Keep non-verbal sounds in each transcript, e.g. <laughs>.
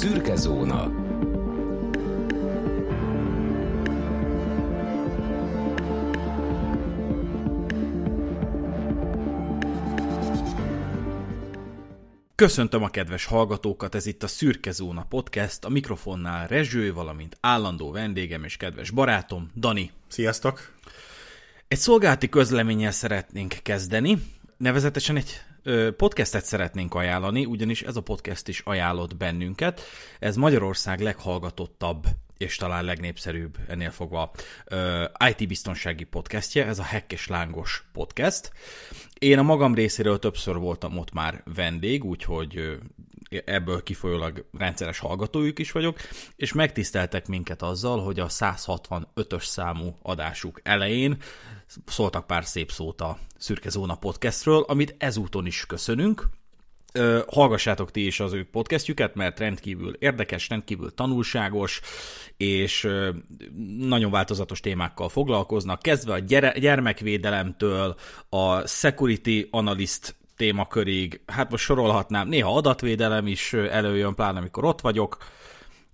Szürke zóna. Köszöntöm a kedves hallgatókat, ez itt a Szürke Zóna Podcast, a mikrofonnál Rezső, valamint állandó vendégem és kedves barátom, Dani. Sziasztok! Egy szolgálati közleménnyel szeretnénk kezdeni, nevezetesen egy podcastet szeretnénk ajánlani, ugyanis ez a podcast is ajánlott bennünket. Ez Magyarország leghallgatottabb és talán legnépszerűbb ennél fogva IT-biztonsági podcastje, ez a Hack és Lángos podcast. Én a magam részéről többször voltam ott már vendég, úgyhogy ebből kifolyólag rendszeres hallgatójuk is vagyok, és megtiszteltek minket azzal, hogy a 165-ös számú adásuk elején szóltak pár szép szót a Szürke Zóna podcastről, amit ezúton is köszönünk. hallgassátok ti is az ő podcastjüket, mert rendkívül érdekes, rendkívül tanulságos, és nagyon változatos témákkal foglalkoznak, kezdve a gyere- gyermekvédelemtől, a security analyst témakörig, hát most sorolhatnám, néha adatvédelem is előjön, pláne amikor ott vagyok,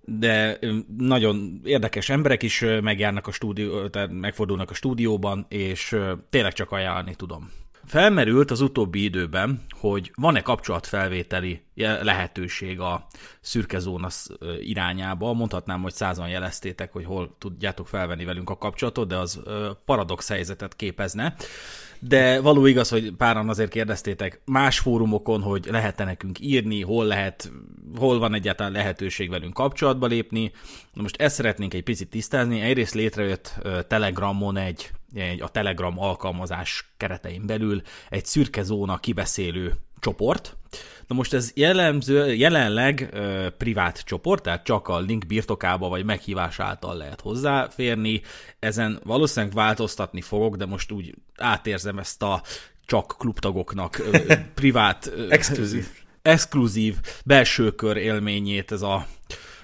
de nagyon érdekes emberek is megjárnak a stúdió, tehát megfordulnak a stúdióban, és tényleg csak ajánlani tudom. Felmerült az utóbbi időben, hogy van-e kapcsolatfelvételi lehetőség a szürke zóna irányába. Mondhatnám, hogy százan jeleztétek, hogy hol tudjátok felvenni velünk a kapcsolatot, de az paradox helyzetet képezne de való igaz, hogy páran azért kérdeztétek más fórumokon, hogy lehet-e nekünk írni, hol lehet, hol van egyáltalán lehetőség velünk kapcsolatba lépni. Na most ezt szeretnénk egy picit tisztázni. Egyrészt létrejött Telegramon egy, egy a Telegram alkalmazás keretein belül egy szürke zóna kibeszélő csoport, Na most ez jellemző, jelenleg ö, privát csoport, tehát csak a link birtokába vagy meghívás által lehet hozzáférni. Ezen valószínűleg változtatni fogok, de most úgy átérzem ezt a csak klubtagoknak ö, privát, ö, exkluzív. exkluzív belső kör élményét, ez a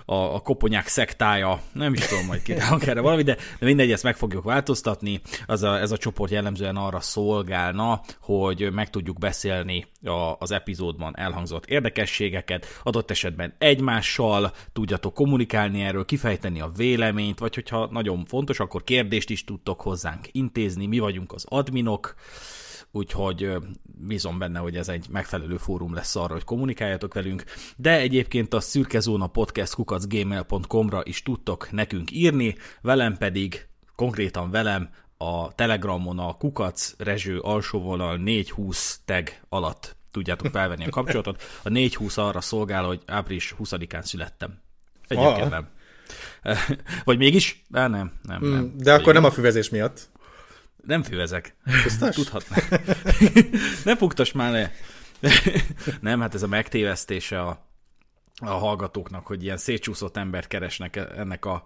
a, a koponyák szektája, nem is tudom, majd kitalálunk erre valami, de, de mindegy, ezt meg fogjuk változtatni. Az a, ez a csoport jellemzően arra szolgálna, hogy meg tudjuk beszélni a, az epizódban elhangzott érdekességeket, adott esetben egymással tudjatok kommunikálni erről, kifejteni a véleményt, vagy hogyha nagyon fontos, akkor kérdést is tudtok hozzánk intézni, mi vagyunk az adminok, úgyhogy bízom benne, hogy ez egy megfelelő fórum lesz arra, hogy kommunikáljatok velünk, de egyébként a szürkezóna podcast kukacgmail.com-ra is tudtok nekünk írni, velem pedig, konkrétan velem, a Telegramon a kukac rezső alsóvonal 420 tag alatt tudjátok felvenni a kapcsolatot. A 420 arra szolgál, hogy április 20-án születtem. Egyébként ah. nem. Vagy mégis? Á, nem, nem, hmm, nem. De akkor nem a füvezés miatt. Nem fővezek. Tudhatnám. <laughs> ne fogtas már le. <laughs> Nem, hát ez a megtévesztése a, a hallgatóknak, hogy ilyen szétcsúszott embert keresnek e, ennek a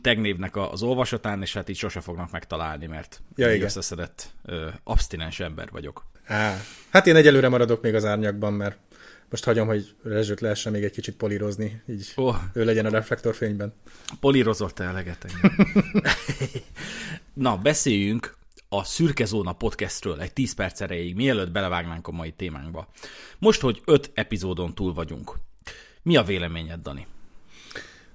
tegnévnek az olvasatán, és hát így sose fognak megtalálni, mert ja, igen. összeszedett ö, abstinens ember vagyok. Á, hát én egyelőre maradok még az árnyakban, mert most hagyom, hogy Rezsőt lehessen még egy kicsit polírozni, így oh. ő legyen a reflektorfényben. Polírozott el eleget <laughs> Na, beszéljünk a Szürke Zóna podcastről egy 10 perc erejéig, mielőtt belevágnánk a mai témánkba. Most, hogy öt epizódon túl vagyunk. Mi a véleményed, Dani?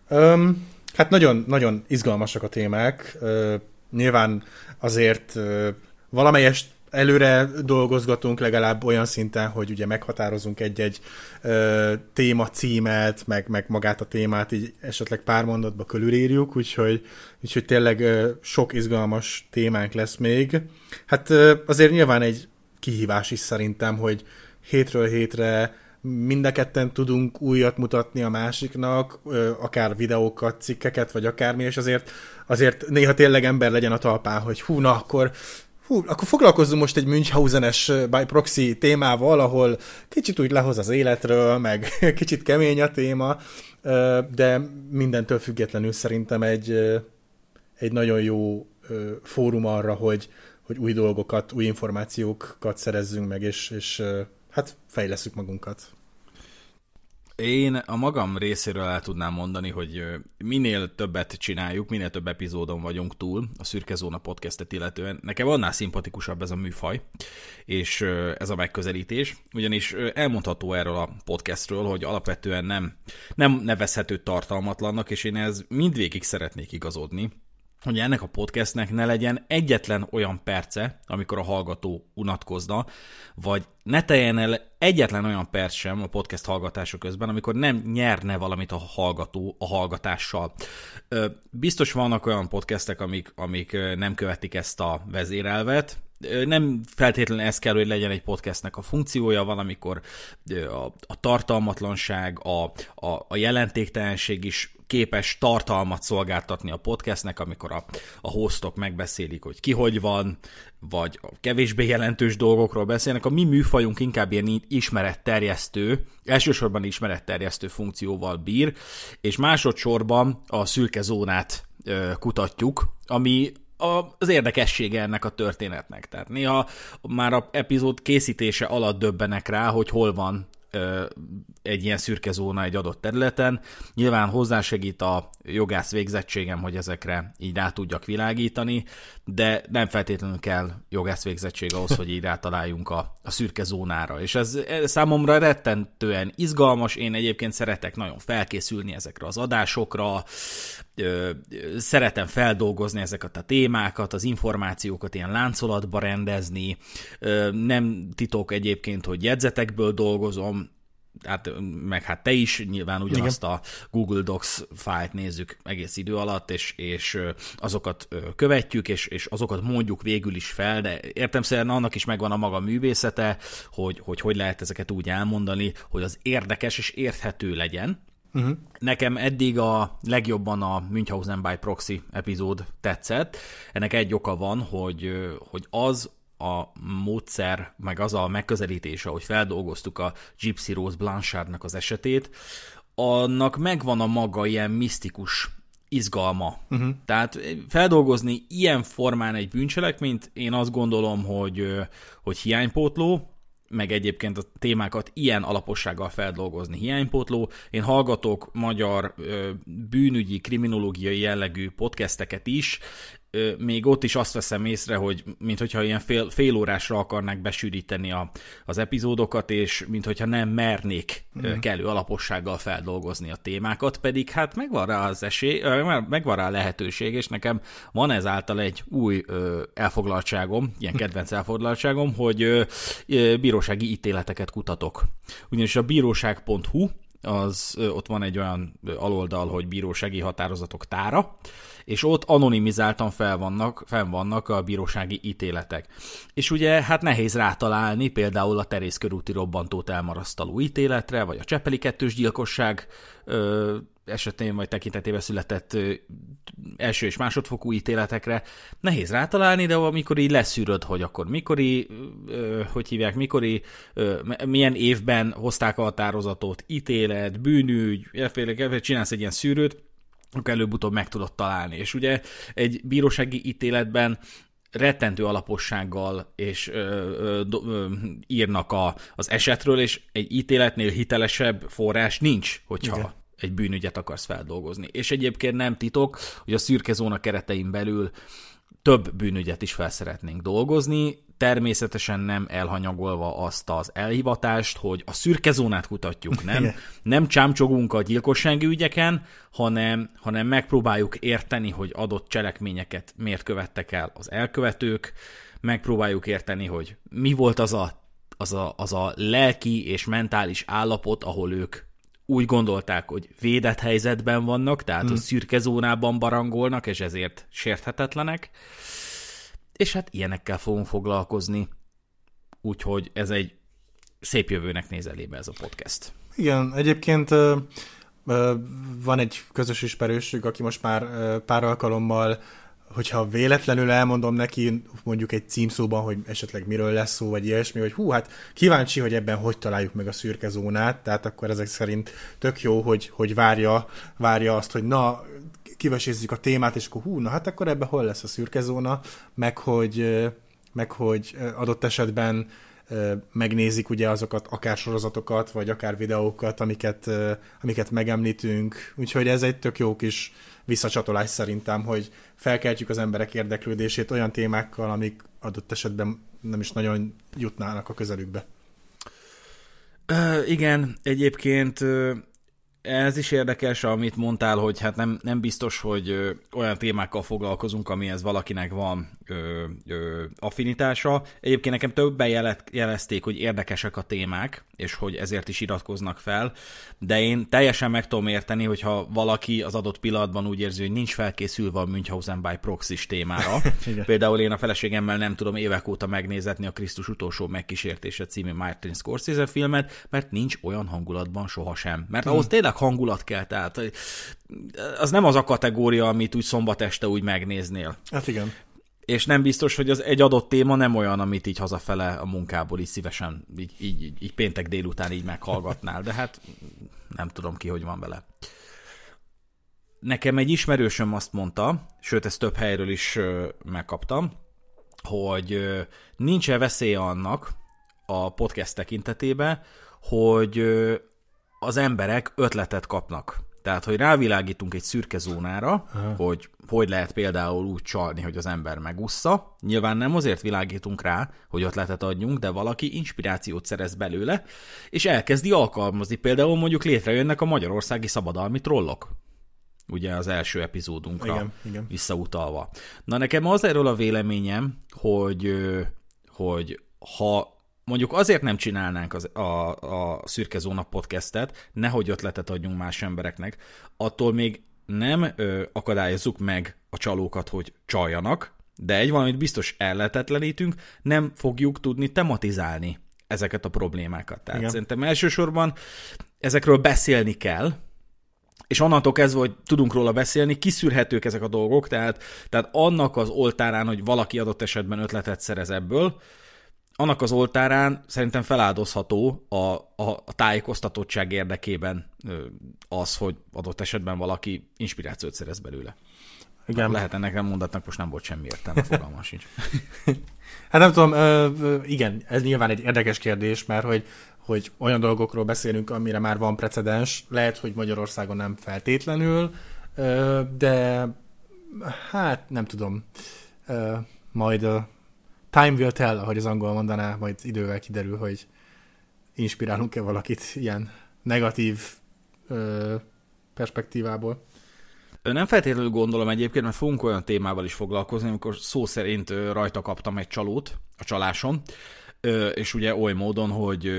Um, hát nagyon-nagyon izgalmasak a témák. Uh, nyilván azért uh, valamelyest előre dolgozgatunk legalább olyan szinten, hogy ugye meghatározunk egy-egy ö, téma címet, meg, meg magát a témát így esetleg pár mondatba körülírjuk, úgyhogy, úgyhogy tényleg ö, sok izgalmas témánk lesz még. Hát ö, azért nyilván egy kihívás is szerintem, hogy hétről hétre mind a ketten tudunk újat mutatni a másiknak, akár videókat, cikkeket, vagy akármi, és azért, azért néha tényleg ember legyen a talpán, hogy hú, na akkor hú, akkor foglalkozzunk most egy Münchhausenes by proxy témával, ahol kicsit úgy lehoz az életről, meg <laughs> kicsit kemény a téma, de mindentől függetlenül szerintem egy, egy nagyon jó fórum arra, hogy, hogy új dolgokat, új információkat szerezzünk meg, és, és hát fejleszünk magunkat. Én a magam részéről el tudnám mondani, hogy minél többet csináljuk, minél több epizódon vagyunk túl a Szürke Zóna podcastet illetően. Nekem annál szimpatikusabb ez a műfaj, és ez a megközelítés, ugyanis elmondható erről a podcastről, hogy alapvetően nem, nem nevezhető tartalmatlannak, és én ez mindvégig szeretnék igazodni hogy ennek a podcastnek ne legyen egyetlen olyan perce, amikor a hallgató unatkozna, vagy ne teljen el egyetlen olyan perc sem a podcast hallgatása közben, amikor nem nyerne valamit a hallgató a hallgatással. Biztos vannak olyan podcastek, amik, amik nem követik ezt a vezérelvet, nem feltétlenül ez kell, hogy legyen egy podcastnek a funkciója, valamikor a, a tartalmatlanság, a, a, a jelentéktelenség is képes tartalmat szolgáltatni a podcastnek, amikor a, a hostok megbeszélik, hogy ki hogy van, vagy a kevésbé jelentős dolgokról beszélnek. A mi műfajunk inkább ilyen ismeretterjesztő, elsősorban ismeretterjesztő funkcióval bír, és másodszorban a szürke zónát kutatjuk, ami az érdekessége ennek a történetnek. Tehát néha már a epizód készítése alatt döbbenek rá, hogy hol van egy ilyen szürke zóna egy adott területen. Nyilván hozzásegít a jogász végzettségem, hogy ezekre így rá tudjak világítani, de nem feltétlenül kell jogász végzettség ahhoz, hogy így rátaláljunk a, a szürke zónára. És ez, ez számomra rettentően izgalmas, én egyébként szeretek nagyon felkészülni ezekre az adásokra, ö, szeretem feldolgozni ezeket a témákat, az információkat ilyen láncolatba rendezni. Ö, nem titok egyébként, hogy jegyzetekből dolgozom, hát, meg hát te is, nyilván ugyanazt a Google Docs fájlt nézzük egész idő alatt, és, és azokat követjük, és, és azokat mondjuk végül is fel, de szerint annak is megvan a maga művészete, hogy, hogy hogy lehet ezeket úgy elmondani, hogy az érdekes és érthető legyen, Uh-huh. Nekem eddig a legjobban a Münchhausen by Proxy epizód tetszett. Ennek egy oka van, hogy, hogy az a módszer, meg az a megközelítés, ahogy feldolgoztuk a Gypsy Rose Blanchardnak az esetét, annak megvan a maga ilyen misztikus izgalma. Uh-huh. Tehát feldolgozni ilyen formán egy bűncselekményt, én azt gondolom, hogy, hogy hiánypótló, meg egyébként a témákat ilyen alapossággal feldolgozni. Hiánypótló, én hallgatok magyar bűnügyi, kriminológiai jellegű podcasteket is, még ott is azt veszem észre, hogy mintha ilyen fél, fél órásra akarnák besűríteni a, az epizódokat, és mintha nem mernék mm. kellő alapossággal feldolgozni a témákat, pedig hát megvan rá az esély, megvan rá a lehetőség, és nekem van ezáltal egy új elfoglaltságom, ilyen <laughs> kedvenc elfoglaltságom, hogy bírósági ítéleteket kutatok. Ugyanis a bíróság.hu az ott van egy olyan aloldal, hogy bírósági határozatok tára, és ott anonimizáltan fel vannak, fenn vannak a bírósági ítéletek. És ugye hát nehéz rátalálni például a Terész körúti robbantót elmarasztaló ítéletre, vagy a Csepeli kettős gyilkosság ö, esetén vagy tekintetében született első és másodfokú ítéletekre nehéz rátalálni, de amikor így leszűröd, hogy akkor mikori, hogy hívják, mikori, milyen évben hozták a határozatot, ítélet, bűnügy, elféle, csinálsz egy ilyen szűrőt, akkor előbb-utóbb meg tudod találni. És ugye egy bírósági ítéletben rettentő alapossággal és ö, ö, ö, írnak a, az esetről, és egy ítéletnél hitelesebb forrás nincs, hogyha Igen. egy bűnügyet akarsz feldolgozni. És egyébként nem titok, hogy a szürke zóna keretein belül több bűnügyet is fel szeretnénk dolgozni, természetesen nem elhanyagolva azt az elhivatást, hogy a szürke zónát kutatjuk, nem, nem csámcsogunk a gyilkossági ügyeken, hanem, hanem megpróbáljuk érteni, hogy adott cselekményeket miért követtek el az elkövetők, megpróbáljuk érteni, hogy mi volt az a, az a, az a lelki és mentális állapot, ahol ők úgy gondolták, hogy védett helyzetben vannak, tehát hmm. a szürke zónában barangolnak, és ezért sérthetetlenek. És hát ilyenekkel fogunk foglalkozni. Úgyhogy ez egy szép jövőnek néz elébe ez a podcast. Igen, egyébként van egy közös ismerősük, aki most már pár alkalommal hogyha véletlenül elmondom neki mondjuk egy címszóban, hogy esetleg miről lesz szó, vagy ilyesmi, hogy hú, hát kíváncsi, hogy ebben hogy találjuk meg a szürke zónát, tehát akkor ezek szerint tök jó, hogy, hogy várja, várja azt, hogy na, kivesézzük a témát, és akkor hú, na hát akkor ebben hol lesz a szürke zóna, meg hogy, meg hogy adott esetben megnézik ugye azokat, akár sorozatokat, vagy akár videókat, amiket, amiket megemlítünk. Úgyhogy ez egy tök jó kis visszacsatolás szerintem, hogy felkeltjük az emberek érdeklődését olyan témákkal, amik adott esetben nem is nagyon jutnának a közelükbe. Ö, igen, egyébként ez is érdekes, amit mondtál, hogy hát nem, nem biztos, hogy olyan témákkal foglalkozunk, amihez valakinek van ö, ö, affinitása. Egyébként nekem többen jelet, jelezték, hogy érdekesek a témák, és hogy ezért is iratkoznak fel, de én teljesen meg tudom érteni, hogyha valaki az adott pillanatban úgy érzi, hogy nincs felkészülve a Münchhausen by proxy témára. <laughs> Például én a feleségemmel nem tudom évek óta megnézetni a Krisztus utolsó megkísértése című Martin Scorsese filmet, mert nincs olyan hangulatban sohasem. Mert ahhoz mm. tényleg hangulat kell, tehát az nem az a kategória, amit úgy szombat este úgy megnéznél. Hát igen és nem biztos, hogy az egy adott téma nem olyan, amit így hazafele a munkából így szívesen, így, így, így, így péntek délután így meghallgatnál, de hát nem tudom ki, hogy van vele. Nekem egy ismerősöm azt mondta, sőt, ezt több helyről is megkaptam, hogy nincs-e veszély annak a podcast tekintetében, hogy az emberek ötletet kapnak tehát, hogy rávilágítunk egy szürke zónára, Aha. hogy hogy lehet például úgy csalni, hogy az ember megussza. Nyilván nem azért világítunk rá, hogy ötletet adjunk, de valaki inspirációt szerez belőle, és elkezdi alkalmazni. Például mondjuk létrejönnek a magyarországi szabadalmi trollok ugye az első epizódunkra igen, igen. visszautalva. Na nekem az erről a véleményem, hogy, hogy ha mondjuk azért nem csinálnánk az, a, a Szürke Zóna podcastet, nehogy ötletet adjunk más embereknek, attól még nem ö, akadályozzuk meg a csalókat, hogy csaljanak, de egy valamit biztos elletetlenítünk, nem fogjuk tudni tematizálni ezeket a problémákat. Tehát Igen. szerintem elsősorban ezekről beszélni kell, és onnantól kezdve, hogy tudunk róla beszélni, kiszűrhetők ezek a dolgok, tehát, tehát annak az oltárán, hogy valaki adott esetben ötletet szerez ebből, annak az oltárán szerintem feláldozható a, a, a tájékoztatottság érdekében az, hogy adott esetben valaki inspirációt szerez belőle. Igen. lehet ennek nem mondatnak, most nem volt semmi értelme, fogalmam sincs. <laughs> hát nem tudom, ö, ö, igen, ez nyilván egy érdekes kérdés, mert hogy, hogy olyan dolgokról beszélünk, amire már van precedens, lehet, hogy Magyarországon nem feltétlenül, ö, de hát nem tudom, ö, majd a time will tell, ahogy az angol mondaná, majd idővel kiderül, hogy inspirálunk-e valakit ilyen negatív ö, perspektívából. Nem feltétlenül gondolom egyébként, mert fogunk olyan témával is foglalkozni, amikor szó szerint rajta kaptam egy csalót a csaláson, és ugye oly módon, hogy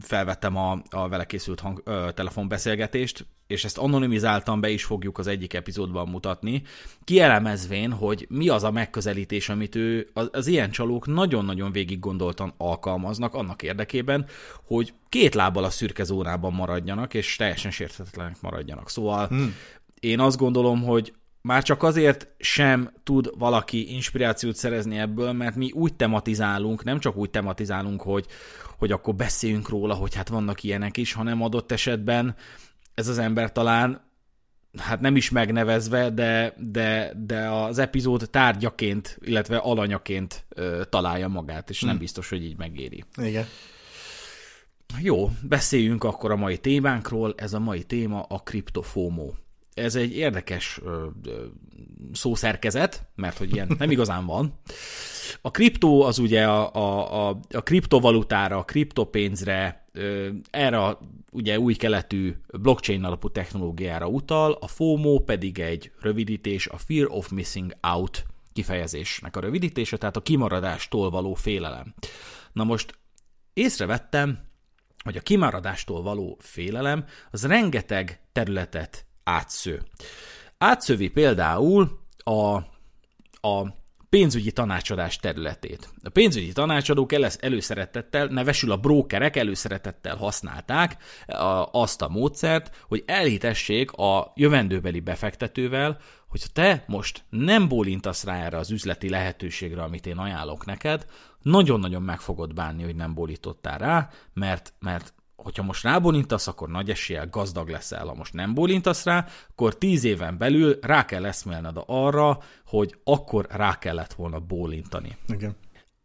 felvettem a, a vele készült hang, telefonbeszélgetést, és ezt anonimizáltan be is fogjuk az egyik epizódban mutatni, kielemezvén, hogy mi az a megközelítés, amit ő az, az ilyen csalók nagyon-nagyon végig gondoltan alkalmaznak annak érdekében, hogy két lábbal a szürke zónában maradjanak, és teljesen sérthetetlenek maradjanak. Szóval hmm. én azt gondolom, hogy már csak azért sem tud valaki inspirációt szerezni ebből, mert mi úgy tematizálunk, nem csak úgy tematizálunk, hogy, hogy akkor beszéljünk róla, hogy hát vannak ilyenek is, hanem adott esetben ez az ember talán, hát nem is megnevezve, de, de, de az epizód tárgyaként, illetve alanyaként ö, találja magát, és hmm. nem hm. biztos, hogy így megéri. Igen. Jó, beszéljünk akkor a mai témánkról. Ez a mai téma a kriptofómó. Ez egy érdekes ö, ö, szószerkezet, mert hogy ilyen nem igazán van. A kriptó az ugye a, a, a, a kriptovalutára, a kriptopénzre, erre a ugye új keletű blockchain alapú technológiára utal, a FOMO pedig egy rövidítés, a Fear of Missing Out kifejezésnek a rövidítése, tehát a kimaradástól való félelem. Na most észrevettem, hogy a kimaradástól való félelem az rengeteg területet átsző. Átszövi például a, a pénzügyi tanácsadás területét. A pénzügyi tanácsadók előszeretettel, nevesül a brókerek előszeretettel használták azt a módszert, hogy elhitessék a jövendőbeli befektetővel, hogy te most nem bólintasz rá erre az üzleti lehetőségre, amit én ajánlok neked, nagyon-nagyon meg fogod bánni, hogy nem bólítottál rá, mert, mert hogyha most rábólintasz, akkor nagy eséllyel gazdag leszel. Ha most nem bólintasz rá, akkor tíz éven belül rá kell eszmélned arra, hogy akkor rá kellett volna bólintani. Igen.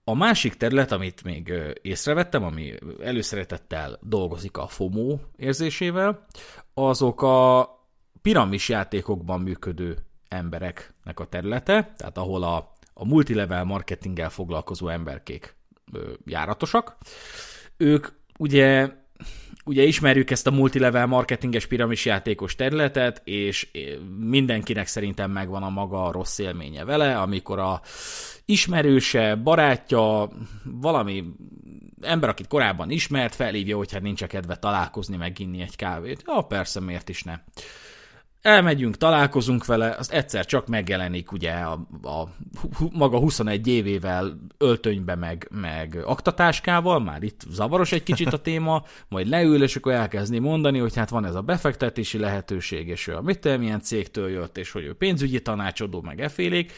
A másik terület, amit még észrevettem, ami előszeretettel dolgozik a FOMO érzésével, azok a piramis játékokban működő embereknek a területe, tehát ahol a, a multilevel marketinggel foglalkozó emberkék ö, járatosak. Ők ugye ugye ismerjük ezt a multilevel marketinges piramis játékos területet, és eh, mindenkinek szerintem megvan a maga rossz élménye vele, amikor a ismerőse, barátja, valami ember, akit korábban ismert, felhívja, hogy hát nincs a kedve találkozni, meg inni egy kávét. Ja, persze, miért is ne elmegyünk, találkozunk vele, az egyszer csak megjelenik ugye a, a maga 21 évével öltönybe meg, meg aktatáskával, már itt zavaros egy kicsit a téma, majd leül, és akkor elkezdni mondani, hogy hát van ez a befektetési lehetőség, és ő a mit milyen cégtől jött, és hogy ő pénzügyi tanácsadó, meg efélék,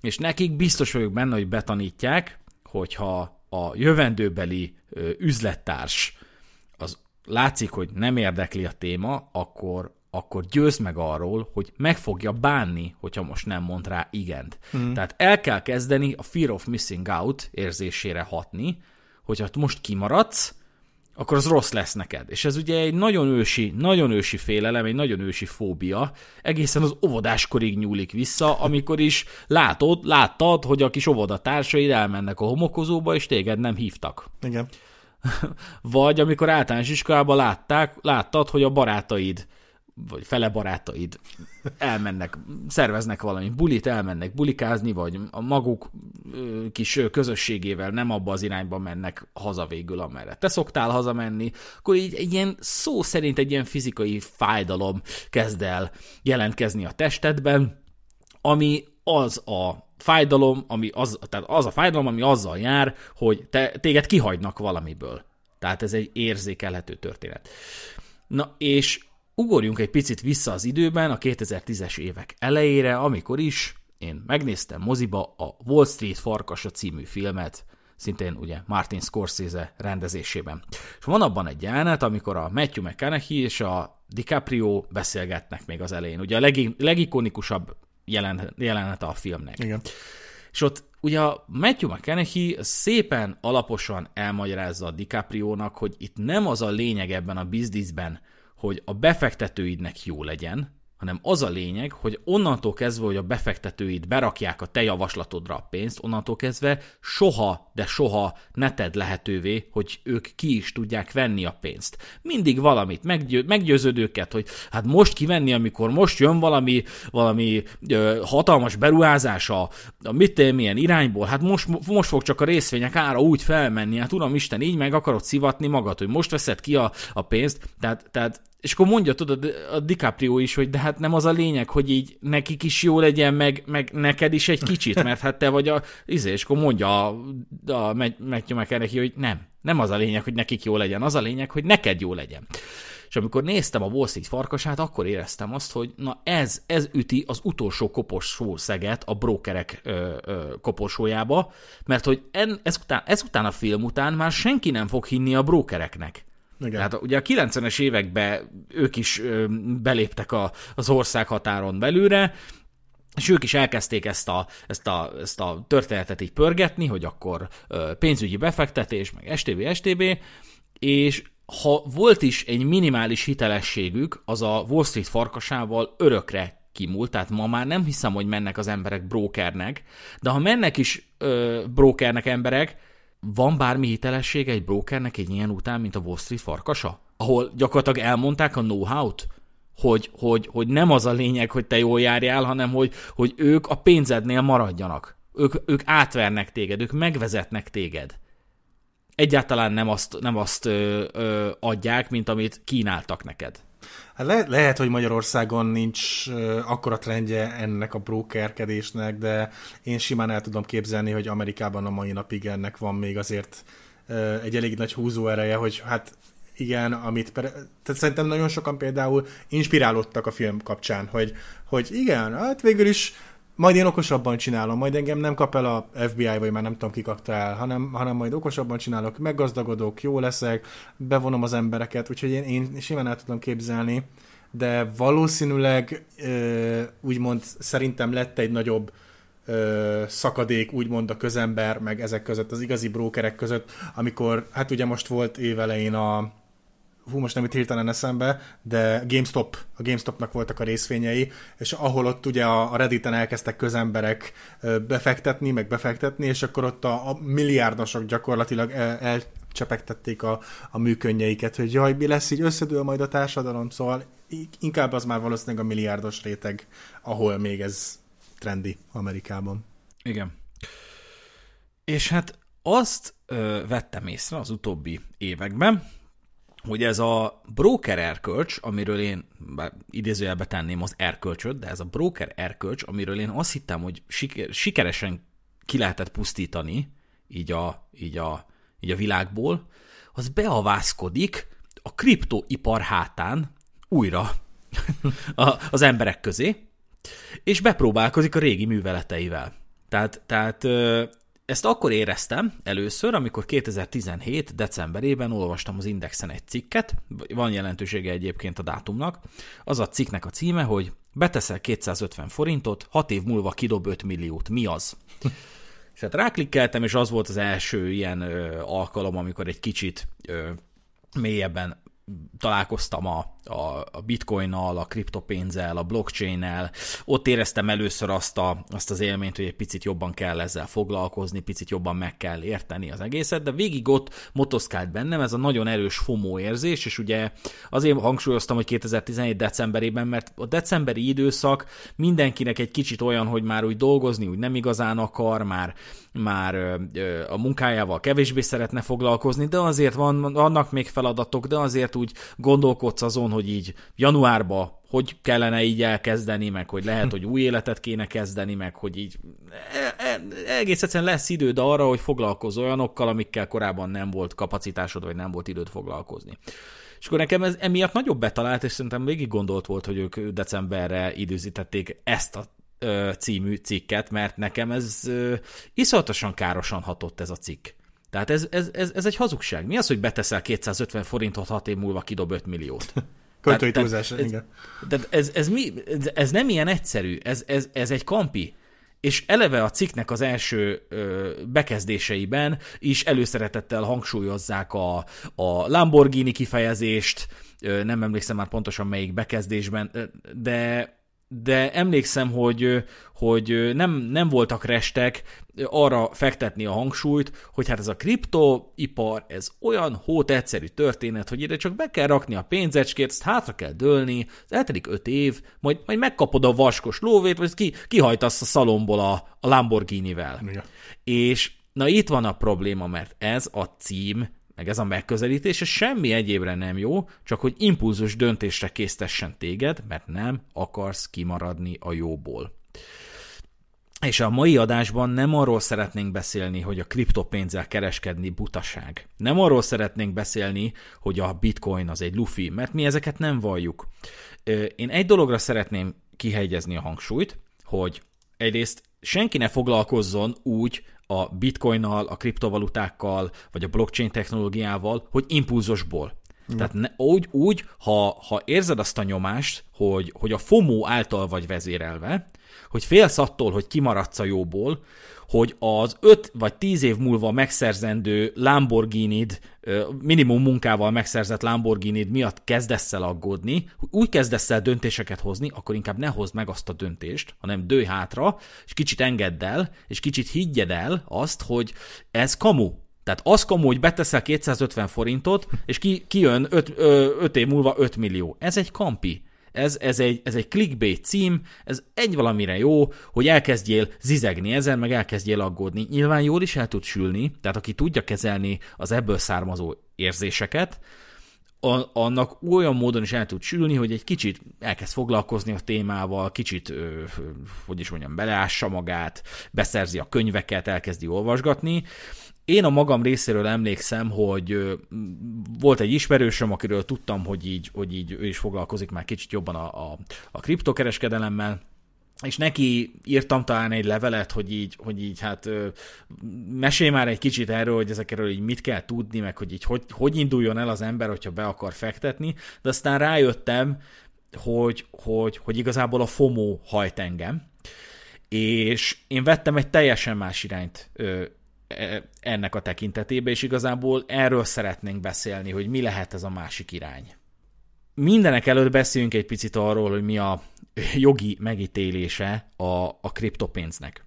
és nekik biztos vagyok benne, hogy betanítják, hogyha a jövendőbeli üzlettárs az látszik, hogy nem érdekli a téma, akkor akkor győzd meg arról, hogy meg fogja bánni, hogyha most nem mond rá igent. Mm. Tehát el kell kezdeni a fear of missing out érzésére hatni, hogyha most kimaradsz, akkor az rossz lesz neked. És ez ugye egy nagyon ősi, nagyon ősi félelem, egy nagyon ősi fóbia, egészen az óvodáskorig nyúlik vissza, amikor is látod, láttad, hogy a kis óvodatársaid elmennek a homokozóba, és téged nem hívtak. Igen. <laughs> Vagy amikor általános iskolában látták, láttad, hogy a barátaid vagy fele barátaid elmennek, szerveznek valami bulit, elmennek bulikázni, vagy a maguk kis közösségével nem abba az irányba mennek haza végül, amerre te szoktál hazamenni, akkor így egy ilyen szó szerint egy ilyen fizikai fájdalom kezd el jelentkezni a testedben, ami az a fájdalom, ami az, tehát az a fájdalom, ami azzal jár, hogy te, téged kihagynak valamiből. Tehát ez egy érzékelhető történet. Na, és Ugorjunk egy picit vissza az időben, a 2010-es évek elejére, amikor is én megnéztem moziba a Wall Street Farkasa című filmet, szintén ugye Martin Scorsese rendezésében. És van abban egy jelenet, amikor a Matthew McConaughey és a DiCaprio beszélgetnek még az elején. Ugye a leg, legikonikusabb jelen- jelenete a filmnek. Igen. És ott ugye a Matthew McConaughey szépen alaposan elmagyarázza a nak hogy itt nem az a lényeg ebben a bizniszben, hogy a befektetőidnek jó legyen, hanem az a lényeg, hogy onnantól kezdve, hogy a befektetőid berakják a te javaslatodra a pénzt, onnantól kezdve soha, de soha ne tedd lehetővé, hogy ők ki is tudják venni a pénzt. Mindig valamit, meggyő, meggyőződőket, hogy hát most kivenni, amikor most jön valami, valami ö, hatalmas beruházása, a mit milyen irányból, hát most, most fog csak a részvények ára úgy felmenni, hát uram Isten, így meg akarod szivatni magad, hogy most veszed ki a, a pénzt, tehát, tehát és akkor mondja, tudod, a DiCaprio is, hogy de hát nem az a lényeg, hogy így nekik is jó legyen, meg, meg neked is egy kicsit, mert hát te vagy a... Izé, és akkor mondja a, a Matthew neki, hogy nem, nem az a lényeg, hogy nekik jó legyen, az a lényeg, hogy neked jó legyen. És amikor néztem a Wall Street farkasát, akkor éreztem azt, hogy na ez, ez üti az utolsó koporsó szeget a brokerek ö, ö, koporsójába, mert hogy en, ezután, ezután a film után már senki nem fog hinni a brokereknek. Igen. Tehát ugye a 90-es években ők is ö, beléptek a, az ország határon belőle, és ők is elkezdték ezt a, ezt a, ezt a történetet így pörgetni, hogy akkor ö, pénzügyi befektetés, meg STB, STB, és ha volt is egy minimális hitelességük, az a Wall Street farkasával örökre kimúlt, tehát ma már nem hiszem, hogy mennek az emberek brokernek, de ha mennek is ö, brokernek emberek, van bármi hitelessége egy brokernek egy ilyen után, mint a Wall Street farkasa? Ahol gyakorlatilag elmondták a know-how-t, hogy, hogy, hogy nem az a lényeg, hogy te jól járjál, hanem hogy, hogy ők a pénzednél maradjanak. Ők, ők átvernek téged, ők megvezetnek téged. Egyáltalán nem azt, nem azt ö, ö, adják, mint amit kínáltak neked. Hát le- lehet, hogy Magyarországon nincs uh, akkora trendje ennek a brókerkedésnek, de én simán el tudom képzelni, hogy Amerikában a mai napig ennek van még azért uh, egy elég nagy húzó ereje, hogy hát igen, amit per... tehát szerintem nagyon sokan például inspirálódtak a film kapcsán, hogy, hogy igen, hát végül is majd én okosabban csinálom, majd engem nem kap el a FBI, vagy már nem tudom, ki kapta el, hanem, hanem majd okosabban csinálok, meggazdagodok, jó leszek, bevonom az embereket, úgyhogy én, én simán el tudom képzelni, de valószínűleg úgymond szerintem lett egy nagyobb ö, szakadék, úgymond a közember, meg ezek között, az igazi brókerek között, amikor, hát ugye most volt évelején a, hú, most nem itt hirtelen eszembe, de GameStop, a GameStopnak voltak a részvényei, és ahol ott ugye a Redditen elkezdtek közemberek befektetni, meg befektetni, és akkor ott a, a milliárdosok gyakorlatilag e, el, a, a műkönnyeiket, hogy jaj, mi lesz így, összedől majd a társadalom, szóval inkább az már valószínűleg a milliárdos réteg, ahol még ez trendi Amerikában. Igen. És hát azt ö, vettem észre az utóbbi években, hogy ez a broker erkölcs, amiről én, bár idézőjelbe tenném az erkölcsöt, de ez a broker erkölcs, amiről én azt hittem, hogy siker, sikeresen ki lehetett pusztítani így a, így a, így a világból, az beavászkodik a kriptóipar hátán újra <laughs> a, az emberek közé, és bepróbálkozik a régi műveleteivel. Tehát, tehát ezt akkor éreztem először, amikor 2017. decemberében olvastam az Indexen egy cikket, van jelentősége egyébként a dátumnak, az a cikknek a címe, hogy beteszel 250 forintot, 6 év múlva kidob 5 milliót, mi az? és hát ráklikkeltem, és az volt az első ilyen ö, alkalom, amikor egy kicsit ö, mélyebben találkoztam a, a, a bitcoinnal, a kriptopénzzel, a blockchain-nel. Ott éreztem először azt, a, azt az élményt, hogy egy picit jobban kell ezzel foglalkozni, picit jobban meg kell érteni az egészet, de végig ott motoszkált bennem ez a nagyon erős FOMO érzés, és ugye azért hangsúlyoztam, hogy 2017 decemberében, mert a decemberi időszak mindenkinek egy kicsit olyan, hogy már úgy dolgozni, úgy nem igazán akar, már, már a munkájával kevésbé szeretne foglalkozni, de azért van, vannak még feladatok, de azért azért úgy gondolkodsz azon, hogy így januárba hogy kellene így elkezdeni, meg hogy lehet, <laughs> hogy új életet kéne kezdeni, meg hogy így e, e, egész egyszerűen lesz időd arra, hogy foglalkozz olyanokkal, amikkel korábban nem volt kapacitásod, vagy nem volt időd foglalkozni. És akkor nekem ez emiatt nagyobb betalált, és szerintem végig gondolt volt, hogy ők decemberre időzítették ezt a ö, című cikket, mert nekem ez iszonyatosan károsan hatott ez a cikk. Tehát ez, ez, ez, ez egy hazugság. Mi az, hogy beteszel 250 forintot, 6 év múlva kidob 5 milliót? <laughs> Költői túlzás, igen. Tehát ez, ez, mi, ez nem ilyen egyszerű, ez, ez, ez egy kampi. És eleve a cikknek az első ö, bekezdéseiben is előszeretettel hangsúlyozzák a, a Lamborghini kifejezést, ö, nem emlékszem már pontosan melyik bekezdésben, ö, de de emlékszem, hogy, hogy nem, nem voltak restek arra fektetni a hangsúlyt, hogy hát ez a kriptoipar, ez olyan hót egyszerű történet, hogy ide csak be kell rakni a pénzecskét, ezt hátra kell dőlni, ez eltelik öt év, majd, majd megkapod a vaskos lóvét, vagy ki, kihajtasz a szalomból a, a Lamborghini-vel. És na itt van a probléma, mert ez a cím meg ez a megközelítés, ez semmi egyébre nem jó, csak hogy impulzus döntésre késztessen téged, mert nem akarsz kimaradni a jóból. És a mai adásban nem arról szeretnénk beszélni, hogy a kriptopénzzel kereskedni butaság. Nem arról szeretnénk beszélni, hogy a bitcoin az egy lufi, mert mi ezeket nem valljuk. Én egy dologra szeretném kihegyezni a hangsúlyt, hogy egyrészt senki ne foglalkozzon úgy a bitcoinnal, a kriptovalutákkal, vagy a blockchain technológiával, hogy impulzusból. Mm. Tehát ne, úgy, úgy ha, ha érzed azt a nyomást, hogy, hogy a FOMO által vagy vezérelve, hogy félsz attól, hogy kimaradsz a jóból, hogy az 5 vagy 10 év múlva megszerzendő lamborghini minimum munkával megszerzett lamborghini miatt kezdesz el aggódni, úgy kezdesz el döntéseket hozni, akkor inkább ne hozd meg azt a döntést, hanem dőj hátra, és kicsit engedd el, és kicsit higgyed el azt, hogy ez kamu, tehát az kamu, hogy beteszel 250 forintot, és ki, kijön 5 év múlva 5 millió. Ez egy kampi. Ez, ez, egy, ez egy clickbait cím, ez egy valamire jó, hogy elkezdjél zizegni ezen, meg elkezdjél aggódni. Nyilván jól is el tud sülni, tehát aki tudja kezelni az ebből származó érzéseket, annak olyan módon is el tud sülni, hogy egy kicsit elkezd foglalkozni a témával, kicsit, hogy is mondjam, beleássa magát, beszerzi a könyveket, elkezdi olvasgatni, én a magam részéről emlékszem, hogy volt egy ismerősöm, akiről tudtam, hogy így, hogy így ő is foglalkozik már kicsit jobban a, a, a kriptokereskedelemmel, és neki írtam talán egy levelet, hogy így, hogy így hát mesélj már egy kicsit erről, hogy ezekről így mit kell tudni, meg hogy így hogy, hogy induljon el az ember, hogyha be akar fektetni, de aztán rájöttem, hogy, hogy, hogy igazából a FOMO hajt engem, és én vettem egy teljesen más irányt ö, E, ennek a tekintetében, és igazából erről szeretnénk beszélni, hogy mi lehet ez a másik irány. Mindenek előtt beszéljünk egy picit arról, hogy mi a jogi megítélése a, a kriptopénznek.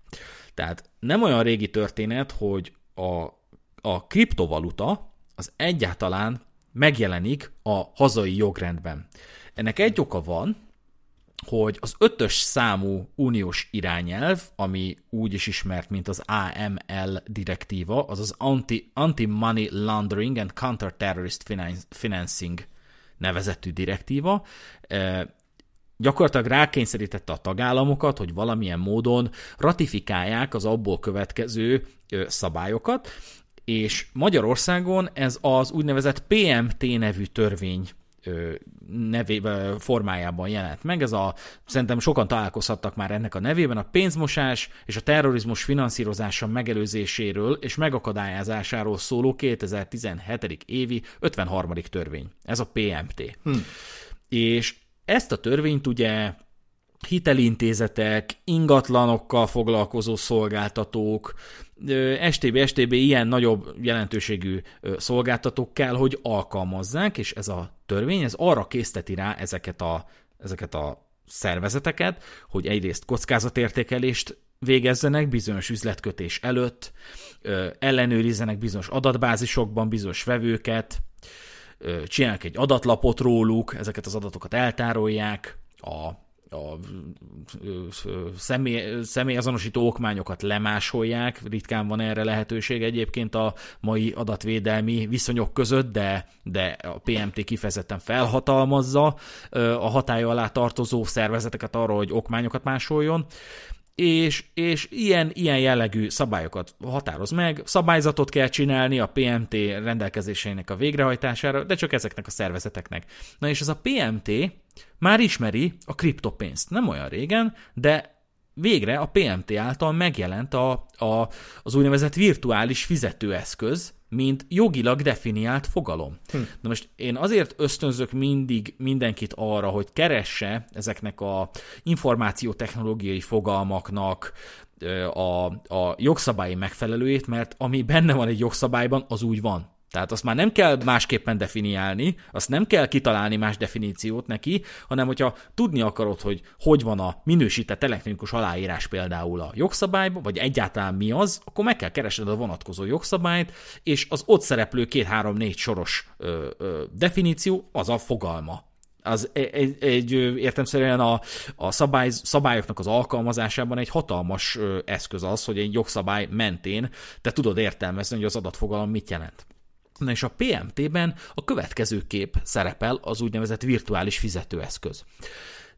Tehát nem olyan régi történet, hogy a, a kriptovaluta az egyáltalán megjelenik a hazai jogrendben. Ennek egy oka van, hogy az ötös számú uniós irányelv, ami úgy is ismert, mint az AML direktíva, az az Anti, Anti-Money Laundering and Counter-Terrorist Financing nevezetű direktíva, e, gyakorlatilag rákényszerítette a tagállamokat, hogy valamilyen módon ratifikálják az abból következő szabályokat, és Magyarországon ez az úgynevezett PMT nevű törvény nevé, formájában jelent meg. Ez a, szerintem sokan találkozhattak már ennek a nevében, a pénzmosás és a terrorizmus finanszírozása megelőzéséről és megakadályozásáról szóló 2017. évi 53. törvény. Ez a PMT. Hm. És ezt a törvényt ugye hitelintézetek, ingatlanokkal foglalkozó szolgáltatók, STB, STB ilyen nagyobb jelentőségű szolgáltatók kell, hogy alkalmazzák, és ez a törvény ez arra készteti rá ezeket a, ezeket a szervezeteket, hogy egyrészt kockázatértékelést végezzenek bizonyos üzletkötés előtt, ellenőrizzenek bizonyos adatbázisokban bizonyos vevőket, csinálnak egy adatlapot róluk, ezeket az adatokat eltárolják a a személy, személyazonosító okmányokat lemásolják, ritkán van erre lehetőség egyébként a mai adatvédelmi viszonyok között, de, de a PMT kifejezetten felhatalmazza a hatája alá tartozó szervezeteket arra, hogy okmányokat másoljon és, és ilyen, ilyen jellegű szabályokat határoz meg, szabályzatot kell csinálni a PMT rendelkezéseinek a végrehajtására, de csak ezeknek a szervezeteknek. Na és ez a PMT már ismeri a kriptopénzt, nem olyan régen, de végre a PMT által megjelent a, a, az úgynevezett virtuális fizetőeszköz, mint jogilag definiált fogalom. Hm. Na most én azért ösztönzök mindig mindenkit arra, hogy keresse ezeknek a információtechnológiai fogalmaknak a, a jogszabályi megfelelőjét, mert ami benne van egy jogszabályban, az úgy van. Tehát azt már nem kell másképpen definiálni, azt nem kell kitalálni más definíciót neki, hanem hogyha tudni akarod, hogy hogy van a minősített elektronikus aláírás például a jogszabályban, vagy egyáltalán mi az, akkor meg kell keresned a vonatkozó jogszabályt, és az ott szereplő két-három-négy soros ö, ö, definíció az a fogalma az e, e, egy, egy értemszerűen a, a szabály, szabályoknak az alkalmazásában egy hatalmas eszköz az, hogy egy jogszabály mentén te tudod értelmezni, hogy az adatfogalom mit jelent. Na és a PMT-ben a következő kép szerepel az úgynevezett virtuális fizetőeszköz.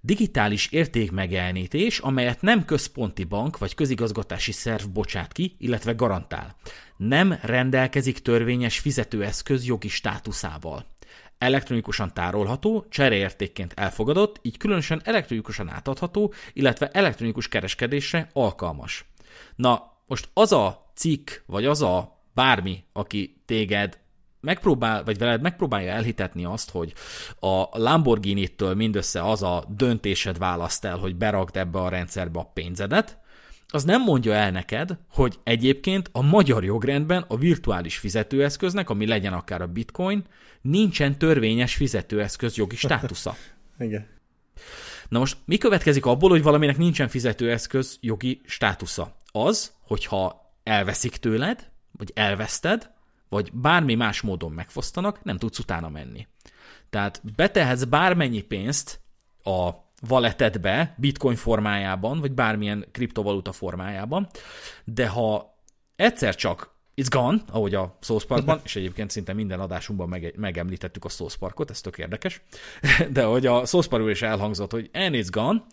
Digitális értékmegjelenítés, amelyet nem központi bank vagy közigazgatási szerv bocsát ki, illetve garantál. Nem rendelkezik törvényes fizetőeszköz jogi státuszával. Elektronikusan tárolható, cseréértékként elfogadott, így különösen elektronikusan átadható, illetve elektronikus kereskedésre alkalmas. Na, most az a cikk, vagy az a bármi, aki téged megpróbál, vagy veled megpróbálja elhitetni azt, hogy a Lamborghini-től mindössze az a döntésed választ el, hogy berakd ebbe a rendszerbe a pénzedet, az nem mondja el neked, hogy egyébként a magyar jogrendben a virtuális fizetőeszköznek, ami legyen akár a bitcoin, nincsen törvényes fizetőeszköz jogi státusza. <laughs> Igen. Na most mi következik abból, hogy valaminek nincsen fizetőeszköz jogi státusza? Az, hogyha elveszik tőled, vagy elveszted, vagy bármi más módon megfosztanak, nem tudsz utána menni. Tehát betehetsz bármennyi pénzt a valetedbe, bitcoin formájában, vagy bármilyen kriptovaluta formájában, de ha egyszer csak it's gone, ahogy a Soulsparkban, <laughs> és egyébként szinte minden adásunkban meg, megemlítettük a Soulsparkot, ez tök érdekes, <laughs> de ahogy a South is elhangzott, hogy and it's gone,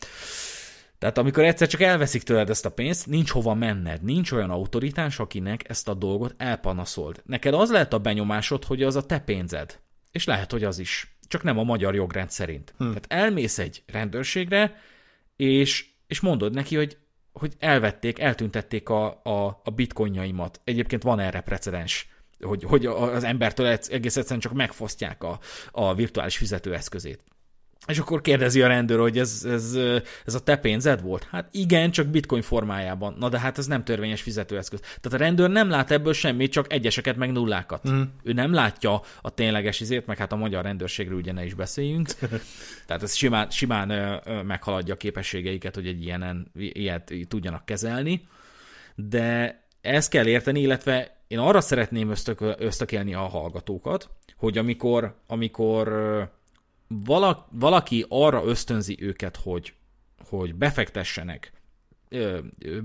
tehát amikor egyszer csak elveszik tőled ezt a pénzt, nincs hova menned, nincs olyan autoritás, akinek ezt a dolgot elpanaszold. Neked az lehet a benyomásod, hogy az a te pénzed. És lehet, hogy az is. Csak nem a magyar jogrend szerint. Hm. Tehát elmész egy rendőrségre, és, és mondod neki, hogy hogy elvették, eltüntették a, a, a bitcoinjaimat. Egyébként van erre precedens, hogy, hogy az embertől egész egyszerűen csak megfosztják a, a virtuális fizetőeszközét. És akkor kérdezi a rendőr, hogy ez, ez, ez a te pénzed volt? Hát igen, csak bitcoin formájában. Na de hát ez nem törvényes fizetőeszköz. Tehát a rendőr nem lát ebből semmit, csak egyeseket meg nullákat. Mm. Ő nem látja a tényleges izért, meg hát a magyar rendőrségről ugye ne is beszéljünk. <laughs> Tehát ez simán, simán meghaladja a képességeiket, hogy egy ilyenen, ilyet tudjanak kezelni. De ezt kell érteni, illetve én arra szeretném ösztökélni a hallgatókat, hogy amikor, amikor valaki, arra ösztönzi őket, hogy, hogy befektessenek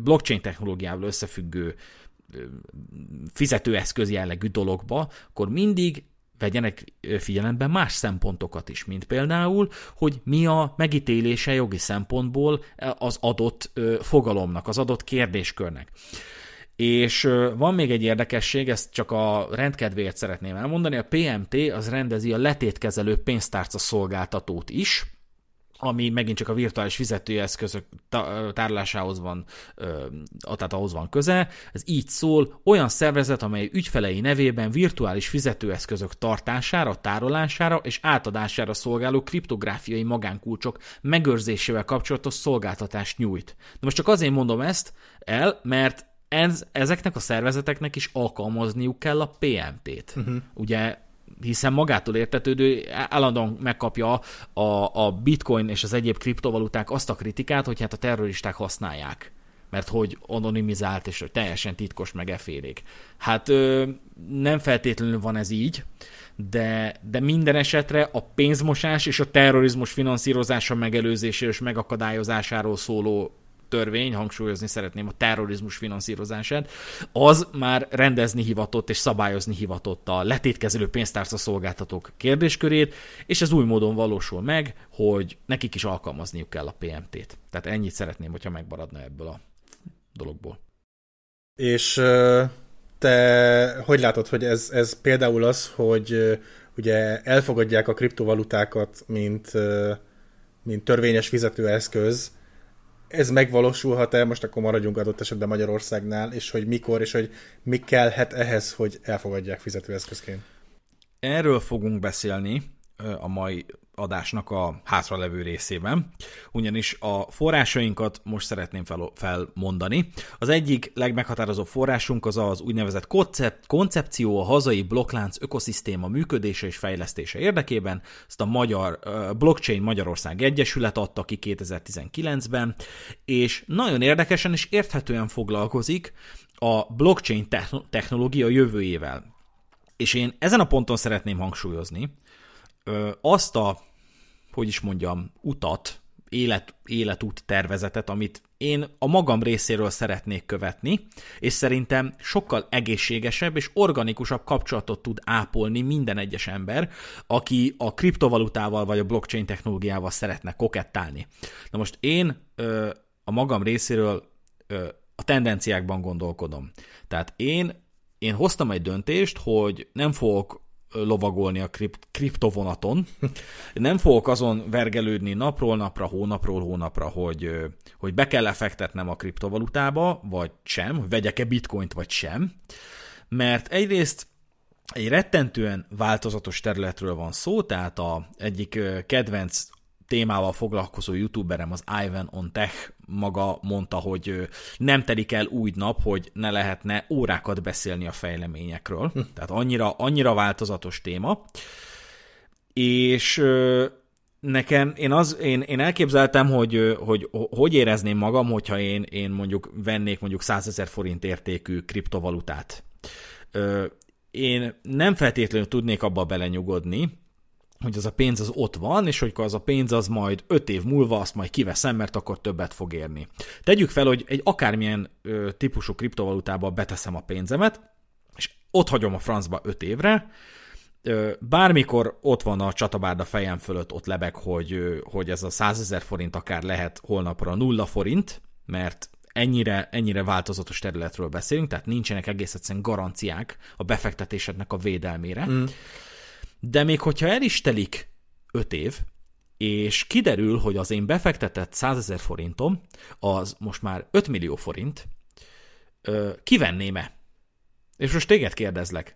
blockchain technológiával összefüggő fizetőeszköz jellegű dologba, akkor mindig vegyenek figyelembe más szempontokat is, mint például, hogy mi a megítélése jogi szempontból az adott fogalomnak, az adott kérdéskörnek. És van még egy érdekesség, ezt csak a rendkedvéért szeretném elmondani, a PMT az rendezi a letétkezelő pénztárca szolgáltatót is, ami megint csak a virtuális fizetőeszközök tárlásához van, tehát ahhoz van köze. Ez így szól, olyan szervezet, amely ügyfelei nevében virtuális fizetőeszközök tartására, tárolására és átadására szolgáló kriptográfiai magánkulcsok megőrzésével kapcsolatos szolgáltatást nyújt. De most csak azért mondom ezt el, mert ez, ezeknek a szervezeteknek is alkalmazniuk kell a PMT-t. Uh-huh. Mhm. Ugye hiszen magától értetődő állandóan megkapja a, a bitcoin és az egyéb kriptovaluták azt a kritikát, hogy hát a terroristák használják mert hogy anonimizált, és hogy teljesen titkos, meg efélék. Hát ö, nem feltétlenül van ez így, de, de minden esetre a pénzmosás és a terrorizmus finanszírozása megelőzéséről és megakadályozásáról szóló törvény, hangsúlyozni szeretném a terrorizmus finanszírozását, az már rendezni hivatott és szabályozni hivatott a letétkezelő pénztárca szolgáltatók kérdéskörét, és ez új módon valósul meg, hogy nekik is alkalmazniuk kell a PMT-t. Tehát ennyit szeretném, hogyha megmaradna ebből a dologból. És te hogy látod, hogy ez, ez például az, hogy ugye elfogadják a kriptovalutákat, mint, mint törvényes fizetőeszköz, ez megvalósulhat-e, most akkor maradjunk adott esetben Magyarországnál, és hogy mikor, és hogy mi kellhet ehhez, hogy elfogadják fizetőeszközként? Erről fogunk beszélni a mai adásnak a hátra levő részében, ugyanis a forrásainkat most szeretném fel- felmondani. Az egyik legmeghatározóbb forrásunk az az úgynevezett koncept- koncepció a hazai blokklánc ökoszisztéma működése és fejlesztése érdekében, ezt a Magyar uh, Blockchain Magyarország Egyesület adta ki 2019-ben, és nagyon érdekesen és érthetően foglalkozik a blockchain technológia jövőjével. És én ezen a ponton szeretném hangsúlyozni azt a hogy is mondjam, utat, élet, életút tervezetet, amit én a magam részéről szeretnék követni, és szerintem sokkal egészségesebb és organikusabb kapcsolatot tud ápolni minden egyes ember, aki a kriptovalutával vagy a blockchain technológiával szeretne kokettálni. Na most én ö, a magam részéről ö, a tendenciákban gondolkodom. Tehát én én hoztam egy döntést, hogy nem fogok lovagolni a kript- kriptovonaton. Nem fogok azon vergelődni napról napra, hónapról hónapra, hogy, hogy be kell fektetnem a kriptovalutába, vagy sem, vegyek-e bitcoint, vagy sem, mert egyrészt egy rettentően változatos területről van szó, tehát a egyik kedvenc témával foglalkozó youtuberem az Ivan on Tech maga mondta, hogy nem telik el új nap, hogy ne lehetne órákat beszélni a fejleményekről. Hm. Tehát annyira, annyira változatos téma. És nekem, én, az, én, én elképzeltem, hogy, hogy hogy érezném magam, hogyha én, én mondjuk vennék mondjuk 100 ezer forint értékű kriptovalutát. Én nem feltétlenül tudnék abba belenyugodni, hogy az a pénz az ott van, és hogy az a pénz az majd öt év múlva azt majd kiveszem, mert akkor többet fog érni. Tegyük fel, hogy egy akármilyen ö, típusú kriptovalutába beteszem a pénzemet, és ott hagyom a francba öt évre, ö, bármikor ott van a csatabárda fejem fölött, ott lebeg, hogy, ö, hogy ez a 100 ezer forint akár lehet holnapra nulla forint, mert ennyire, ennyire változatos területről beszélünk, tehát nincsenek egész egyszerűen garanciák a befektetésednek a védelmére. Mm de még hogyha el is telik 5 év, és kiderül, hogy az én befektetett 100 ezer forintom, az most már 5 millió forint, kivenném-e? És most téged kérdezlek,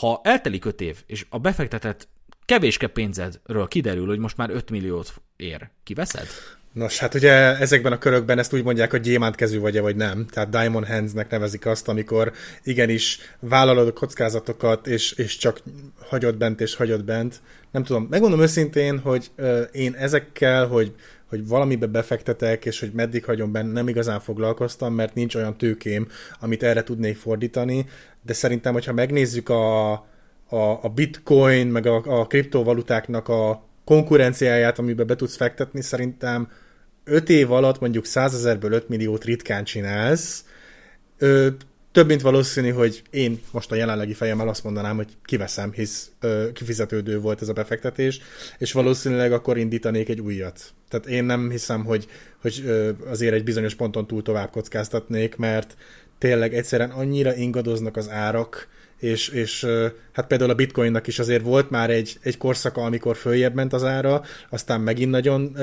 ha eltelik 5 év, és a befektetett kevéske pénzedről kiderül, hogy most már 5 milliót ér, kiveszed? Nos, hát ugye ezekben a körökben ezt úgy mondják, hogy gyémántkezű vagy-e vagy nem. Tehát Diamond Handsnek nevezik azt, amikor igenis vállalod a kockázatokat, és, és csak hagyod bent és hagyod bent. Nem tudom, megmondom őszintén, hogy ö, én ezekkel, hogy hogy valamibe befektetek, és hogy meddig hagyom benne, nem igazán foglalkoztam, mert nincs olyan tőkém, amit erre tudnék fordítani, de szerintem, hogyha megnézzük a, a, a bitcoin, meg a, a kriptovalutáknak a konkurenciáját, amiben be tudsz fektetni, szerintem 5 év alatt mondjuk 100 ezerből 5 milliót ritkán csinálsz. Ö, több mint valószínű, hogy én most a jelenlegi fejemmel azt mondanám, hogy kiveszem, hisz ö, kifizetődő volt ez a befektetés, és valószínűleg akkor indítanék egy újat. Tehát én nem hiszem, hogy, hogy ö, azért egy bizonyos ponton túl tovább kockáztatnék, mert tényleg egyszerűen annyira ingadoznak az árak, és, és hát például a bitcoinnak is azért volt már egy, egy korszaka, amikor följebb ment az ára, aztán megint nagyon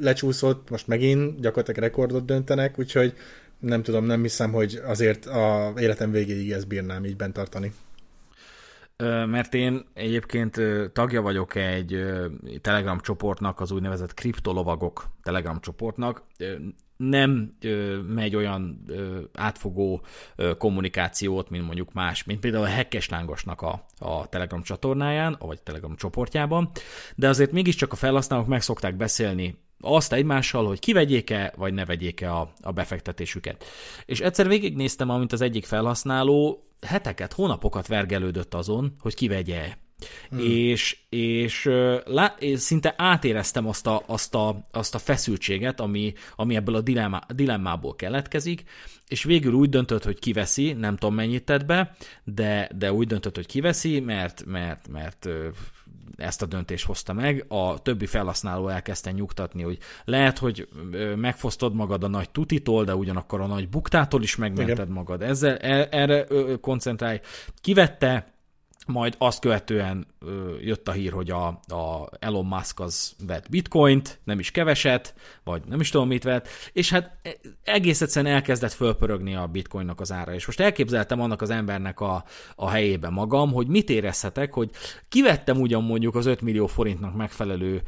lecsúszott, most megint gyakorlatilag rekordot döntenek, úgyhogy nem tudom, nem hiszem, hogy azért a életem végéig ezt bírnám így bent tartani. Mert én egyébként tagja vagyok egy Telegram csoportnak, az úgynevezett kriptolovagok Telegram csoportnak nem ö, megy olyan ö, átfogó ö, kommunikációt, mint mondjuk más, mint például a Hekkes Lángosnak a, a Telegram csatornáján, vagy Telegram csoportjában, de azért mégiscsak a felhasználók meg szokták beszélni azt egymással, hogy kivegyék-e, vagy ne vegyék-e a, a befektetésüket. És egyszer végignéztem, amint az egyik felhasználó heteket, hónapokat vergelődött azon, hogy kivegye Hmm. És, és, lá, és szinte átéreztem azt a, azt a, azt a feszültséget, ami, ami ebből a dilemmá, dilemmából keletkezik, és végül úgy döntött, hogy kiveszi, nem tudom mennyit tett be, de, de úgy döntött, hogy kiveszi, mert, mert, mert ezt a döntést hozta meg, a többi felhasználó elkezdte nyugtatni, hogy lehet, hogy megfosztod magad a nagy tutitól, de ugyanakkor a nagy buktától is megmented Igen. magad. Ezzel e, erre koncentrálj. Kivette, majd azt követően jött a hír, hogy a, a Elon Musk az vett bitcoint, nem is keveset, vagy nem is tudom mit vett, és hát e, egész egyszerűen elkezdett fölpörögni a bitcoinnak az ára. És most elképzeltem annak az embernek a, a helyébe magam, hogy mit érezhetek, hogy kivettem ugyan mondjuk az 5 millió forintnak megfelelő,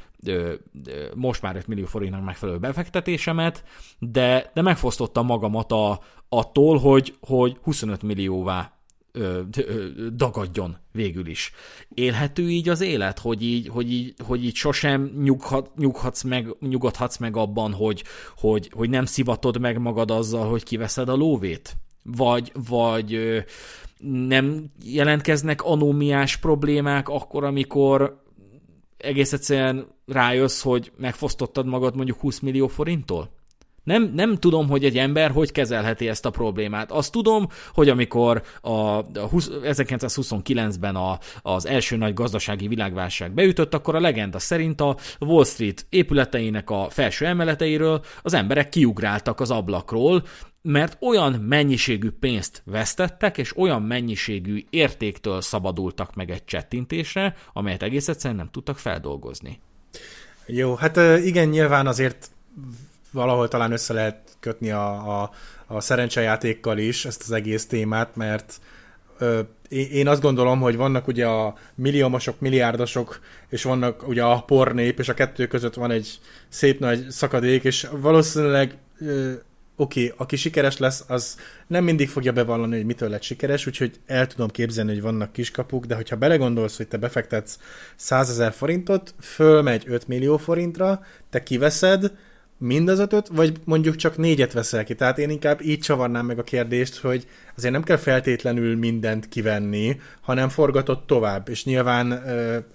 most már 5 millió forintnak megfelelő befektetésemet, de, de megfosztottam magamat a, attól, hogy, hogy 25 millióvá ö, ö, dagadjon végül is. Élhető így az élet, hogy így, hogy így, hogy így sosem nyughat, nyughatsz meg, nyugodhatsz meg abban, hogy, hogy, hogy nem szivatod meg magad azzal, hogy kiveszed a lóvét? Vagy, vagy ö, nem jelentkeznek anómiás problémák akkor, amikor egész egyszerűen rájössz, hogy megfosztottad magad mondjuk 20 millió forinttól? Nem, nem tudom, hogy egy ember hogy kezelheti ezt a problémát. Azt tudom, hogy amikor a, a 20, 1929-ben a, az első nagy gazdasági világválság beütött, akkor a legenda szerint a Wall Street épületeinek a felső emeleteiről az emberek kiugráltak az ablakról, mert olyan mennyiségű pénzt vesztettek, és olyan mennyiségű értéktől szabadultak meg egy csettintésre, amelyet egész egyszerűen nem tudtak feldolgozni. Jó, hát igen, nyilván azért valahol talán össze lehet kötni a, a, a szerencsejátékkal is ezt az egész témát, mert ö, én azt gondolom, hogy vannak ugye a milliómosok, milliárdosok, és vannak ugye a pornép, és a kettő között van egy szép nagy szakadék, és valószínűleg ö, oké, okay, aki sikeres lesz, az nem mindig fogja bevallani, hogy mitől lett sikeres, úgyhogy el tudom képzelni, hogy vannak kiskapuk, de hogyha belegondolsz, hogy te befektetsz 100 ezer forintot, fölmegy 5 millió forintra, te kiveszed, mind az ötöt, vagy mondjuk csak négyet veszel ki. Tehát én inkább így csavarnám meg a kérdést, hogy azért nem kell feltétlenül mindent kivenni, hanem forgatod tovább. És nyilván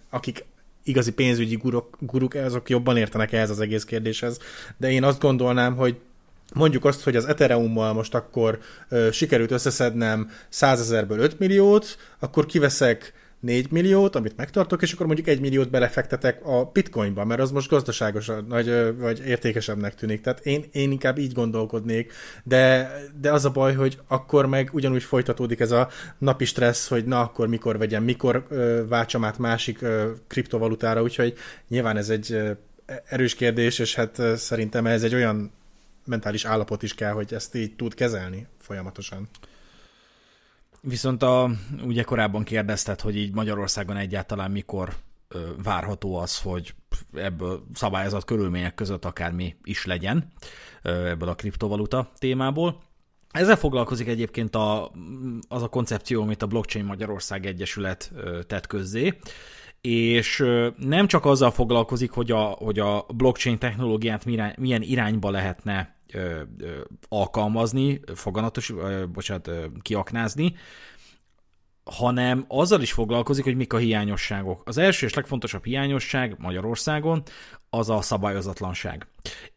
akik igazi pénzügyi guruk, guruk azok jobban értenek ehhez az egész kérdéshez, de én azt gondolnám, hogy mondjuk azt, hogy az Ethereummal most akkor ö, sikerült összeszednem 100 ezerből 5 milliót, akkor kiveszek 4 milliót, amit megtartok, és akkor mondjuk 1 milliót belefektetek a bitcoinba, mert az most gazdaságos nagy, vagy értékesebbnek tűnik. Tehát én, én inkább így gondolkodnék, de, de az a baj, hogy akkor meg ugyanúgy folytatódik ez a napi stressz, hogy na akkor mikor vegyem, mikor váltsam át másik ö, kriptovalutára, úgyhogy nyilván ez egy erős kérdés, és hát szerintem ez egy olyan mentális állapot is kell, hogy ezt így tud kezelni folyamatosan. Viszont a, ugye korábban kérdezted, hogy így Magyarországon egyáltalán mikor ö, várható az, hogy ebből szabályozott körülmények között akármi is legyen ö, ebből a kriptovaluta témából. Ezzel foglalkozik egyébként a, az a koncepció, amit a Blockchain Magyarország Egyesület ö, tett közzé, és nem csak azzal foglalkozik, hogy a, hogy a blockchain technológiát milyen irányba lehetne ö, ö, alkalmazni, foganatos, ö, bocsánat, ö, kiaknázni, hanem azzal is foglalkozik, hogy mik a hiányosságok. Az első és legfontosabb hiányosság Magyarországon az a szabályozatlanság.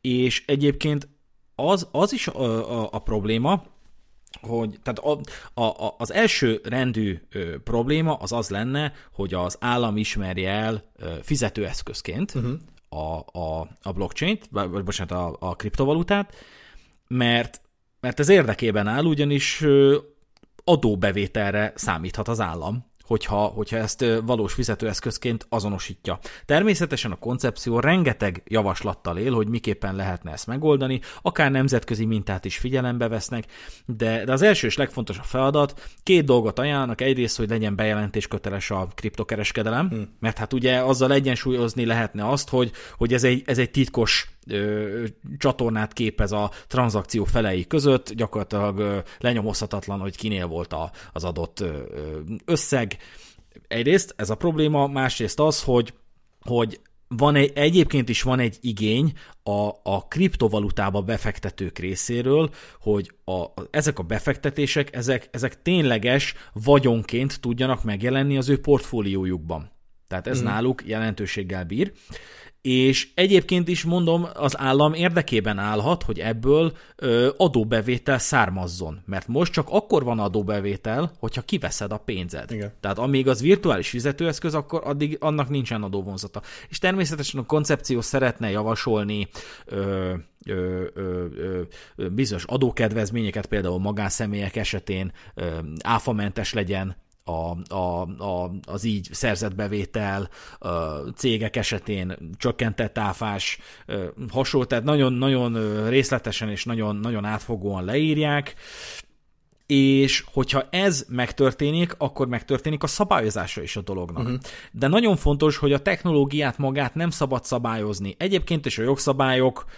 És egyébként az, az is a, a, a probléma, hogy tehát a, a, az első rendű ö, probléma az az lenne, hogy az állam ismerje el ö, fizetőeszközként, uh-huh a, a, a blockchain-t, vagy bocsánat, a, a kriptovalutát, mert, mert ez érdekében áll, ugyanis adóbevételre számíthat az állam hogyha, hogyha ezt valós fizetőeszközként azonosítja. Természetesen a koncepció rengeteg javaslattal él, hogy miképpen lehetne ezt megoldani, akár nemzetközi mintát is figyelembe vesznek, de, de az első és legfontosabb feladat, két dolgot ajánlanak, egyrészt, hogy legyen bejelentés köteles a kriptokereskedelem, hmm. mert hát ugye azzal egyensúlyozni lehetne azt, hogy, hogy ez egy, ez egy titkos ö, csatornát képez a tranzakció felei között, gyakorlatilag ö, lenyomozhatatlan, hogy kinél volt a, az adott ö, összeg. Egyrészt ez a probléma, másrészt az, hogy hogy van egy, egyébként is van egy igény a, a kriptovalutába befektetők részéről, hogy a, a, ezek a befektetések, ezek, ezek tényleges vagyonként tudjanak megjelenni az ő portfóliójukban. Tehát ez mm. náluk jelentőséggel bír és egyébként is mondom, az állam érdekében állhat, hogy ebből ö, adóbevétel származzon. Mert most csak akkor van adóbevétel, hogyha kiveszed a pénzed. Igen. Tehát amíg az virtuális fizetőeszköz, akkor addig annak nincsen adóvonzata. És természetesen a koncepció szeretne javasolni ö, ö, ö, ö, bizonyos adókedvezményeket, például magánszemélyek esetén ö, áfamentes legyen a, a, a, az így szerzett bevétel cégek esetén csökkentett áfás hasonló, tehát nagyon-nagyon részletesen és nagyon-nagyon átfogóan leírják, és hogyha ez megtörténik, akkor megtörténik a szabályozása is a dolognak. Uh-huh. De nagyon fontos, hogy a technológiát magát nem szabad szabályozni. Egyébként is a jogszabályok uh,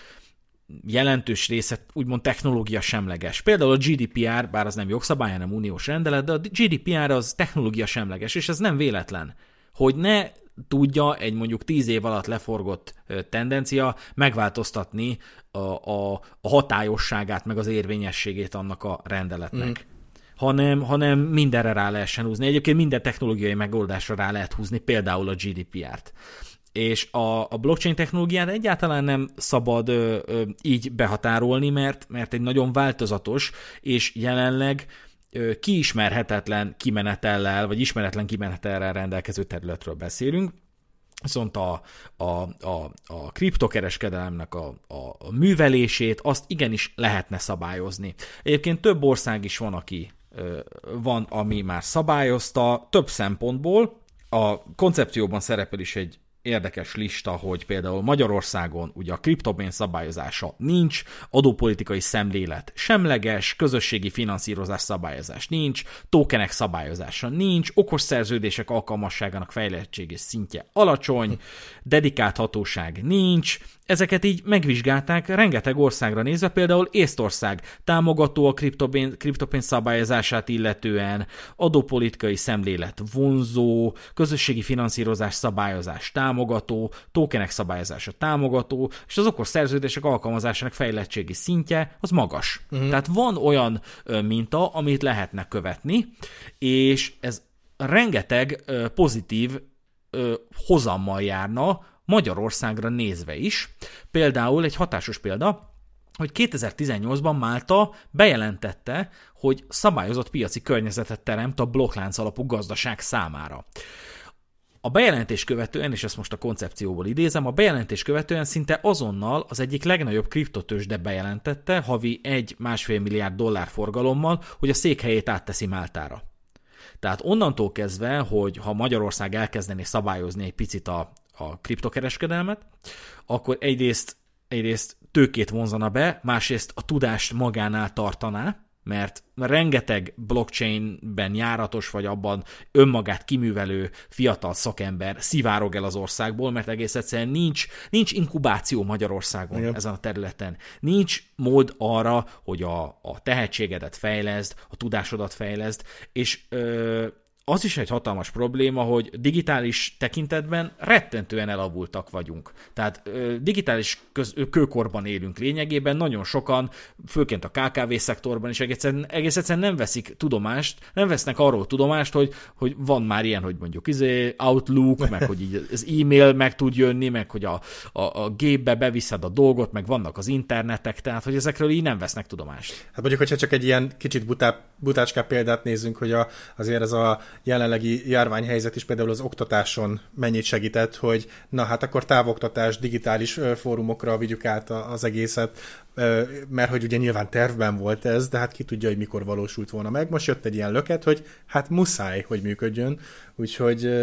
jelentős része úgymond technológia semleges. Például a GDPR, bár az nem jogszabály, hanem uniós rendelet, de a GDPR az technológia semleges, és ez nem véletlen, hogy ne tudja egy mondjuk tíz év alatt leforgott tendencia megváltoztatni a, a, a hatályosságát, meg az érvényességét annak a rendeletnek. Mm hanem, hanem mindenre rá lehessen húzni. Egyébként minden technológiai megoldásra rá lehet húzni, például a GDPR-t és a, a blockchain technológiát egyáltalán nem szabad ö, ö, így behatárolni, mert, mert egy nagyon változatos, és jelenleg ö, kiismerhetetlen kimenetellel, vagy ismeretlen kimenetellel rendelkező területről beszélünk. Viszont a, a, a, a kriptokereskedelemnek a, a, a művelését azt igenis lehetne szabályozni. Egyébként több ország is van, aki ö, van, ami már szabályozta több szempontból, a koncepcióban szerepel is egy érdekes lista, hogy például Magyarországon ugye a kriptobén szabályozása nincs, adópolitikai szemlélet semleges, közösségi finanszírozás szabályozás nincs, tokenek szabályozása nincs, okos szerződések alkalmasságának fejlettségi szintje alacsony, dedikált hatóság nincs, ezeket így megvizsgálták rengeteg országra nézve, például Észtország támogató a kriptopénz, szabályozását illetően, adópolitikai szemlélet vonzó, közösségi finanszírozás szabályozás támogató, tokenek szabályozása támogató, és az okos szerződések alkalmazásának fejlettségi szintje az magas. Uh-huh. Tehát van olyan minta, amit lehetne követni, és ez rengeteg pozitív hozammal járna Magyarországra nézve is. Például egy hatásos példa, hogy 2018-ban Málta bejelentette, hogy szabályozott piaci környezetet teremt a blokklánc alapú gazdaság számára. A bejelentés követően, és ezt most a koncepcióból idézem, a bejelentés követően szinte azonnal az egyik legnagyobb kriptotősde bejelentette havi 1-1,5 milliárd dollár forgalommal, hogy a székhelyét átteszi Máltára. Tehát onnantól kezdve, hogy ha Magyarország elkezdené szabályozni egy picit a, a kriptokereskedelmet, akkor egyrészt, egyrészt tőkét vonzana be, másrészt a tudást magánál tartaná, mert rengeteg blockchainben járatos vagy abban önmagát kiművelő fiatal szakember szivárog el az országból, mert egész egyszerűen nincs, nincs inkubáció Magyarországon Igen. ezen a területen. Nincs mód arra, hogy a, a tehetségedet fejleszd, a tudásodat fejleszd, és ö, az is egy hatalmas probléma, hogy digitális tekintetben rettentően elavultak vagyunk. Tehát digitális köz, kőkorban élünk lényegében, nagyon sokan, főként a KKV szektorban is egész egyszerűen, egész egyszerűen nem veszik tudomást, nem vesznek arról tudomást, hogy, hogy van már ilyen, hogy mondjuk izé, Outlook, meg hogy így az e-mail meg tud jönni, meg hogy a, a, a gépbe beviszed a dolgot, meg vannak az internetek, tehát hogy ezekről így nem vesznek tudomást. Hát mondjuk, hogyha csak egy ilyen kicsit butá, butácská példát nézzünk, hogy a, azért ez a jelenlegi járványhelyzet is például az oktatáson mennyit segített, hogy na hát akkor távoktatás, digitális fórumokra vigyük át az egészet, mert hogy ugye nyilván tervben volt ez, de hát ki tudja, hogy mikor valósult volna meg. Most jött egy ilyen löket, hogy hát muszáj, hogy működjön, úgyhogy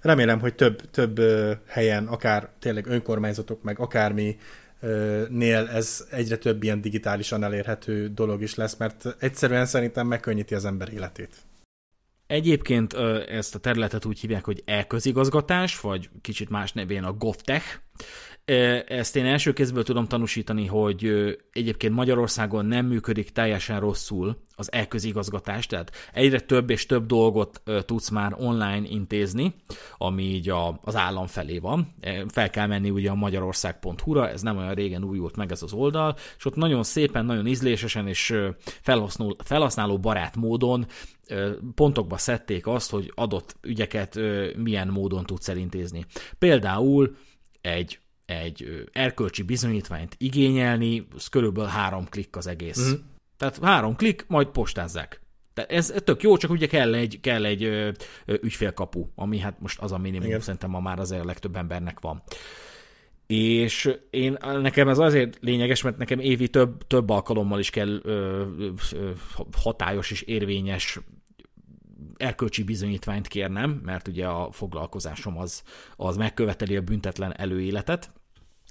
remélem, hogy több, több helyen, akár tényleg önkormányzatok, meg akármi nél ez egyre több ilyen digitálisan elérhető dolog is lesz, mert egyszerűen szerintem megkönnyíti az ember életét. Egyébként ezt a területet úgy hívják, hogy elközigazgatás, vagy kicsit más nevén a GovTech. Ezt én első kézből tudom tanúsítani, hogy egyébként Magyarországon nem működik teljesen rosszul az elközigazgatás, tehát egyre több és több dolgot tudsz már online intézni, ami így a, az állam felé van. Fel kell menni ugye a magyarország.hu-ra, ez nem olyan régen újult meg ez az oldal, és ott nagyon szépen, nagyon ízlésesen és felhasználó, felhasználó barát módon pontokba szedték azt, hogy adott ügyeket milyen módon tudsz elintézni. Például egy egy erkölcsi bizonyítványt igényelni, az körülbelül három klikk az egész. Mm. Tehát három klikk, majd postázzák. Tehát ez tök jó, csak ugye kell egy, kell egy ügyfélkapu, ami hát most az a minimum, Igen. szerintem ma már azért a legtöbb embernek van. És én, nekem ez azért lényeges, mert nekem évi több, több alkalommal is kell ö, ö, hatályos és érvényes erkölcsi bizonyítványt kérnem, mert ugye a foglalkozásom az, az megköveteli a büntetlen előéletet,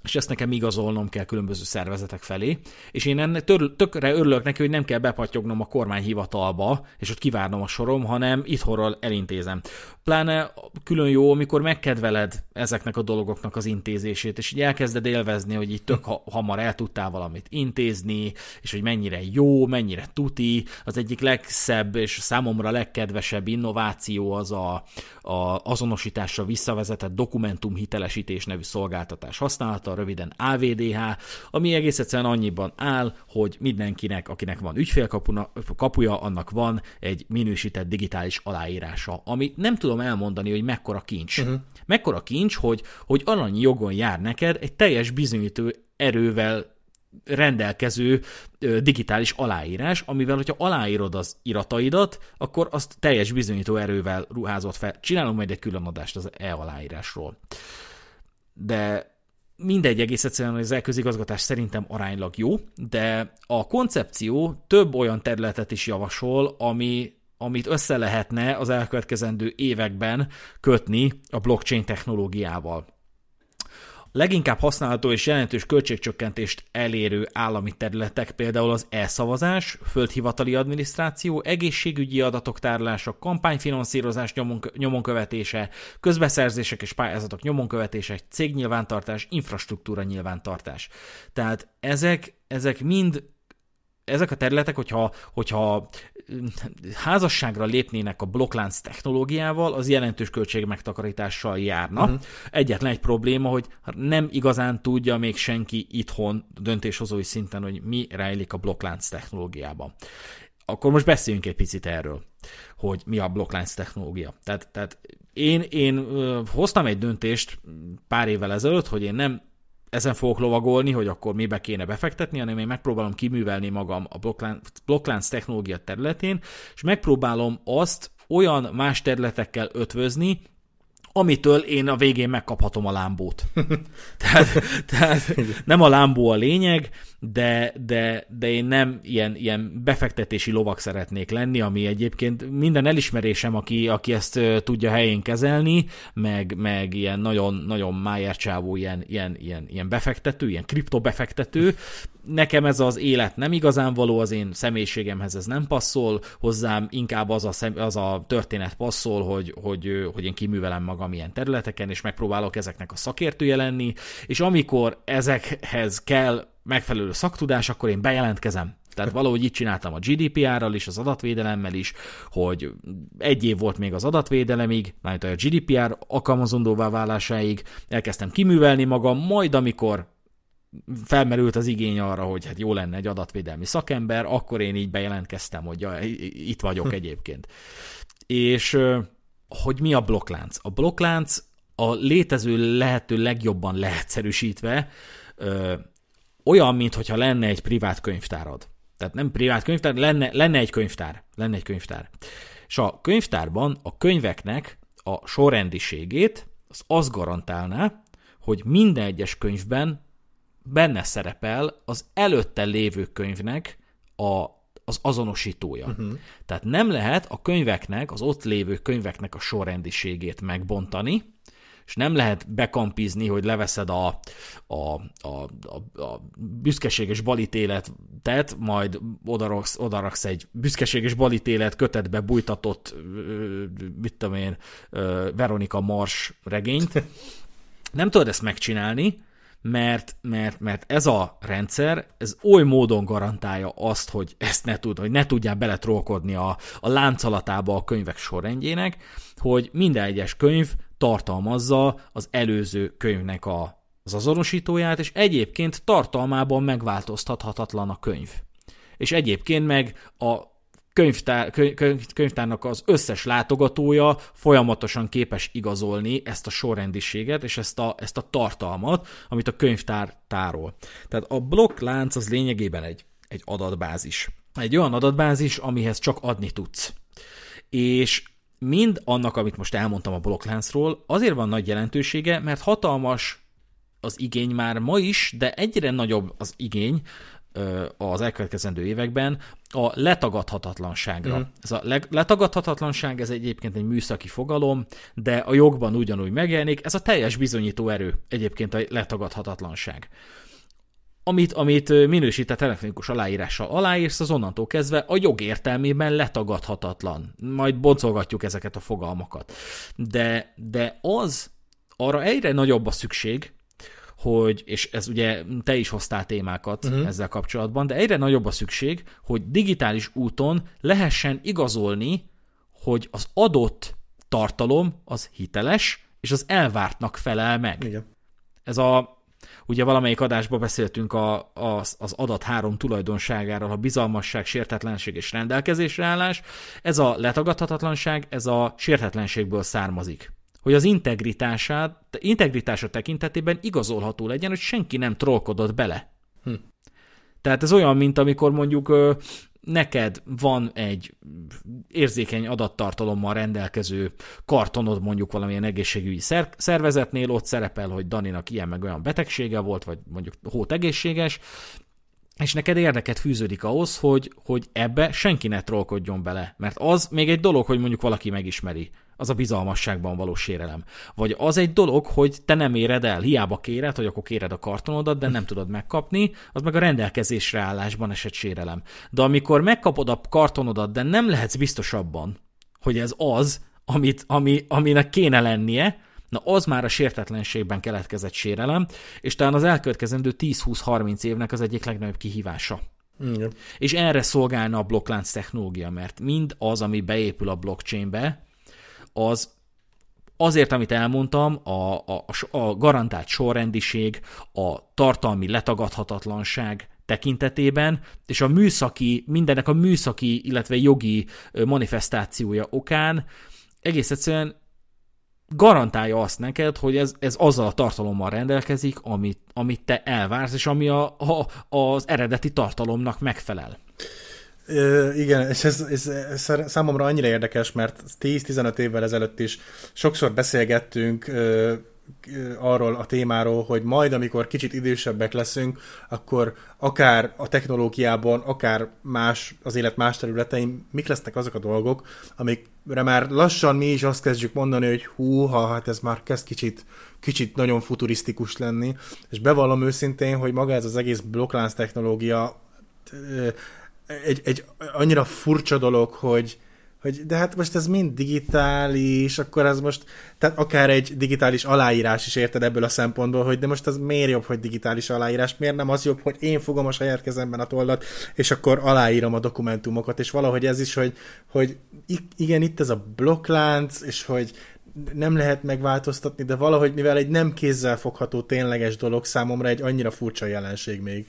és ezt nekem igazolnom kell különböző szervezetek felé, és én ennek tör, tökre örülök neki, hogy nem kell bepatyognom a kormányhivatalba, és ott kivárnom a sorom, hanem itthonról elintézem pláne külön jó, amikor megkedveled ezeknek a dolgoknak az intézését, és így elkezded élvezni, hogy így tök hamar el tudtál valamit intézni, és hogy mennyire jó, mennyire tuti. Az egyik legszebb és számomra legkedvesebb innováció az a, a azonosításra visszavezetett dokumentum hitelesítés nevű szolgáltatás használata, röviden AVDH, ami egész egyszerűen annyiban áll, hogy mindenkinek, akinek van ügyfélkapuja, annak van egy minősített digitális aláírása, ami nem tudom tudom elmondani, hogy mekkora kincs. Uh-huh. Mekkora kincs, hogy, hogy alanyi jogon jár neked egy teljes bizonyítő erővel rendelkező digitális aláírás, amivel, hogyha aláírod az irataidat, akkor azt teljes bizonyító erővel ruházod fel. Csinálom majd egy külön adást az e-aláírásról. De mindegy, egész egyszerűen az elközigazgatás szerintem aránylag jó, de a koncepció több olyan területet is javasol, ami amit össze lehetne az elkövetkezendő években kötni a blockchain technológiával. Leginkább használható és jelentős költségcsökkentést elérő állami területek például az elszavazás, földhivatali adminisztráció, egészségügyi adatok tárlása, kampányfinanszírozás nyomon, nyomonkövetése, közbeszerzések és pályázatok nyomonkövetése, cégnyilvántartás, infrastruktúra nyilvántartás. Tehát ezek, ezek mind ezek a területek, hogyha, hogyha házasságra lépnének a blokklánc technológiával, az jelentős költségmegtakarítással járna. Uh-huh. Egyetlen egy probléma, hogy nem igazán tudja még senki itthon döntéshozói szinten, hogy mi rejlik a blokklánc technológiában. Akkor most beszéljünk egy picit erről, hogy mi a blokklánc technológia. Tehát, tehát én, én hoztam egy döntést pár évvel ezelőtt, hogy én nem ezen fogok lovagolni, hogy akkor mibe kéne befektetni, hanem én megpróbálom kiművelni magam a blokklánc technológia területén, és megpróbálom azt olyan más területekkel ötvözni, amitől én a végén megkaphatom a lámbót. <laughs> tehát, tehát nem a lámbó a lényeg, de, de, de én nem ilyen, ilyen befektetési lovak szeretnék lenni, ami egyébként minden elismerésem, aki, aki ezt tudja helyén kezelni, meg, meg ilyen nagyon, nagyon májercsávú ilyen, ilyen, ilyen, ilyen befektető, ilyen kriptobefektető. Nekem ez az élet nem igazán való, az én személyiségemhez ez nem passzol, hozzám inkább az a, szem, az a történet passzol, hogy, hogy, hogy én kiművelem magam magam ilyen területeken, és megpróbálok ezeknek a szakértője lenni, és amikor ezekhez kell megfelelő szaktudás, akkor én bejelentkezem. Tehát valahogy így csináltam a GDPR-ral is, az adatvédelemmel is, hogy egy év volt még az adatvédelemig, majd a GDPR alkalmazandóvá válásáig, elkezdtem kiművelni magam, majd amikor felmerült az igény arra, hogy hát jó lenne egy adatvédelmi szakember, akkor én így bejelentkeztem, hogy ja, itt vagyok hm. egyébként. És hogy mi a blokklánc. A blokklánc a létező lehető legjobban leegyszerűsítve ö, olyan, mintha lenne egy privát könyvtárad. Tehát nem privát könyvtár, lenne, lenne egy könyvtár. Lenne egy könyvtár. És a könyvtárban a könyveknek a sorrendiségét az azt garantálná, hogy minden egyes könyvben benne szerepel az előtte lévő könyvnek a az azonosítója. Uh-huh. Tehát nem lehet a könyveknek, az ott lévő könyveknek a sorrendiségét megbontani, és nem lehet bekampizni, hogy leveszed a, a, a, a, a büszkeséges balítéletet, majd odaraksz, odaraksz egy büszkeséges balítélet kötetbe bújtatott, mit tudom én, Veronika Mars regényt. Nem tudod ezt megcsinálni, mert, mert, mert ez a rendszer, ez oly módon garantálja azt, hogy ezt ne tud, hogy ne tudjál beletrolkodni a, a láncalatába a könyvek sorrendjének, hogy minden egyes könyv tartalmazza az előző könyvnek a, az azonosítóját, és egyébként tartalmában megváltoztathatatlan a könyv. És egyébként meg a könyvtár, könyvtárnak az összes látogatója folyamatosan képes igazolni ezt a sorrendiséget és ezt a, ezt a tartalmat, amit a könyvtár tárol. Tehát a blokklánc az lényegében egy, egy adatbázis. Egy olyan adatbázis, amihez csak adni tudsz. És mind annak, amit most elmondtam a blokkláncról, azért van nagy jelentősége, mert hatalmas az igény már ma is, de egyre nagyobb az igény az elkövetkezendő években a letagadhatatlanságra. Mm. Ez a letagadhatatlanság, ez egyébként egy műszaki fogalom, de a jogban ugyanúgy megjelenik, ez a teljes bizonyító erő egyébként a letagadhatatlanság. Amit, amit minősített elektronikus aláírással aláírsz, az onnantól kezdve a jog értelmében letagadhatatlan. Majd boncolgatjuk ezeket a fogalmakat. De, de az, arra egyre nagyobb a szükség, hogy, és ez ugye te is hoztál témákat uh-huh. ezzel kapcsolatban, de egyre nagyobb a szükség, hogy digitális úton lehessen igazolni, hogy az adott tartalom az hiteles, és az elvártnak felel meg. Igen. Ez a, ugye valamelyik adásban beszéltünk a, az, az adat három tulajdonságáról, a bizalmasság, sértetlenség és rendelkezésre állás. Ez a letagadhatatlanság, ez a sértetlenségből származik hogy az integritását, integritása tekintetében igazolható legyen, hogy senki nem trollkodott bele. Hm. Tehát ez olyan, mint amikor mondjuk ö, neked van egy érzékeny adattartalommal rendelkező kartonod mondjuk valamilyen egészségügyi szer- szervezetnél, ott szerepel, hogy Daninak ilyen meg olyan betegsége volt, vagy mondjuk hót egészséges, és neked érdeket fűződik ahhoz, hogy, hogy ebbe senki ne trollkodjon bele. Mert az még egy dolog, hogy mondjuk valaki megismeri, az a bizalmasságban való sérelem. Vagy az egy dolog, hogy te nem éred el, hiába kéred, hogy akkor kéred a kartonodat, de nem tudod megkapni, az meg a rendelkezésre állásban esett sérelem. De amikor megkapod a kartonodat, de nem lehetsz biztosabban, hogy ez az, amit, ami, aminek kéne lennie, Na az már a sértetlenségben keletkezett sérelem, és talán az elkövetkezendő 10-20-30 évnek az egyik legnagyobb kihívása. Igen. És erre szolgálna a blokklánc technológia, mert mind az, ami beépül a blockchainbe, az azért, amit elmondtam, a, a, a garantált sorrendiség, a tartalmi letagadhatatlanság tekintetében, és a műszaki, mindennek a műszaki, illetve jogi manifestációja okán egész egyszerűen garantálja azt neked, hogy ez, ez azzal a tartalommal rendelkezik, amit, amit te elvársz, és ami a, a, az eredeti tartalomnak megfelel igen, és ez, ez, ez számomra annyira érdekes, mert 10-15 évvel ezelőtt is sokszor beszélgettünk ö, arról a témáról, hogy majd, amikor kicsit idősebbek leszünk, akkor akár a technológiában, akár más, az élet más területein, mik lesznek azok a dolgok, amikre már lassan mi is azt kezdjük mondani, hogy ha hát ez már kezd kicsit, kicsit nagyon futurisztikus lenni, és bevallom őszintén, hogy maga ez az egész blokklánc technológia egy, egy annyira furcsa dolog, hogy, hogy de hát most ez mind digitális, akkor ez most, tehát akár egy digitális aláírás is érted ebből a szempontból, hogy de most az miért jobb, hogy digitális aláírás, miért nem az jobb, hogy én fogom a saját kezemben a tollat, és akkor aláírom a dokumentumokat, és valahogy ez is, hogy, hogy igen, itt ez a blokklánc, és hogy nem lehet megváltoztatni, de valahogy mivel egy nem kézzel fogható tényleges dolog számomra egy annyira furcsa jelenség még.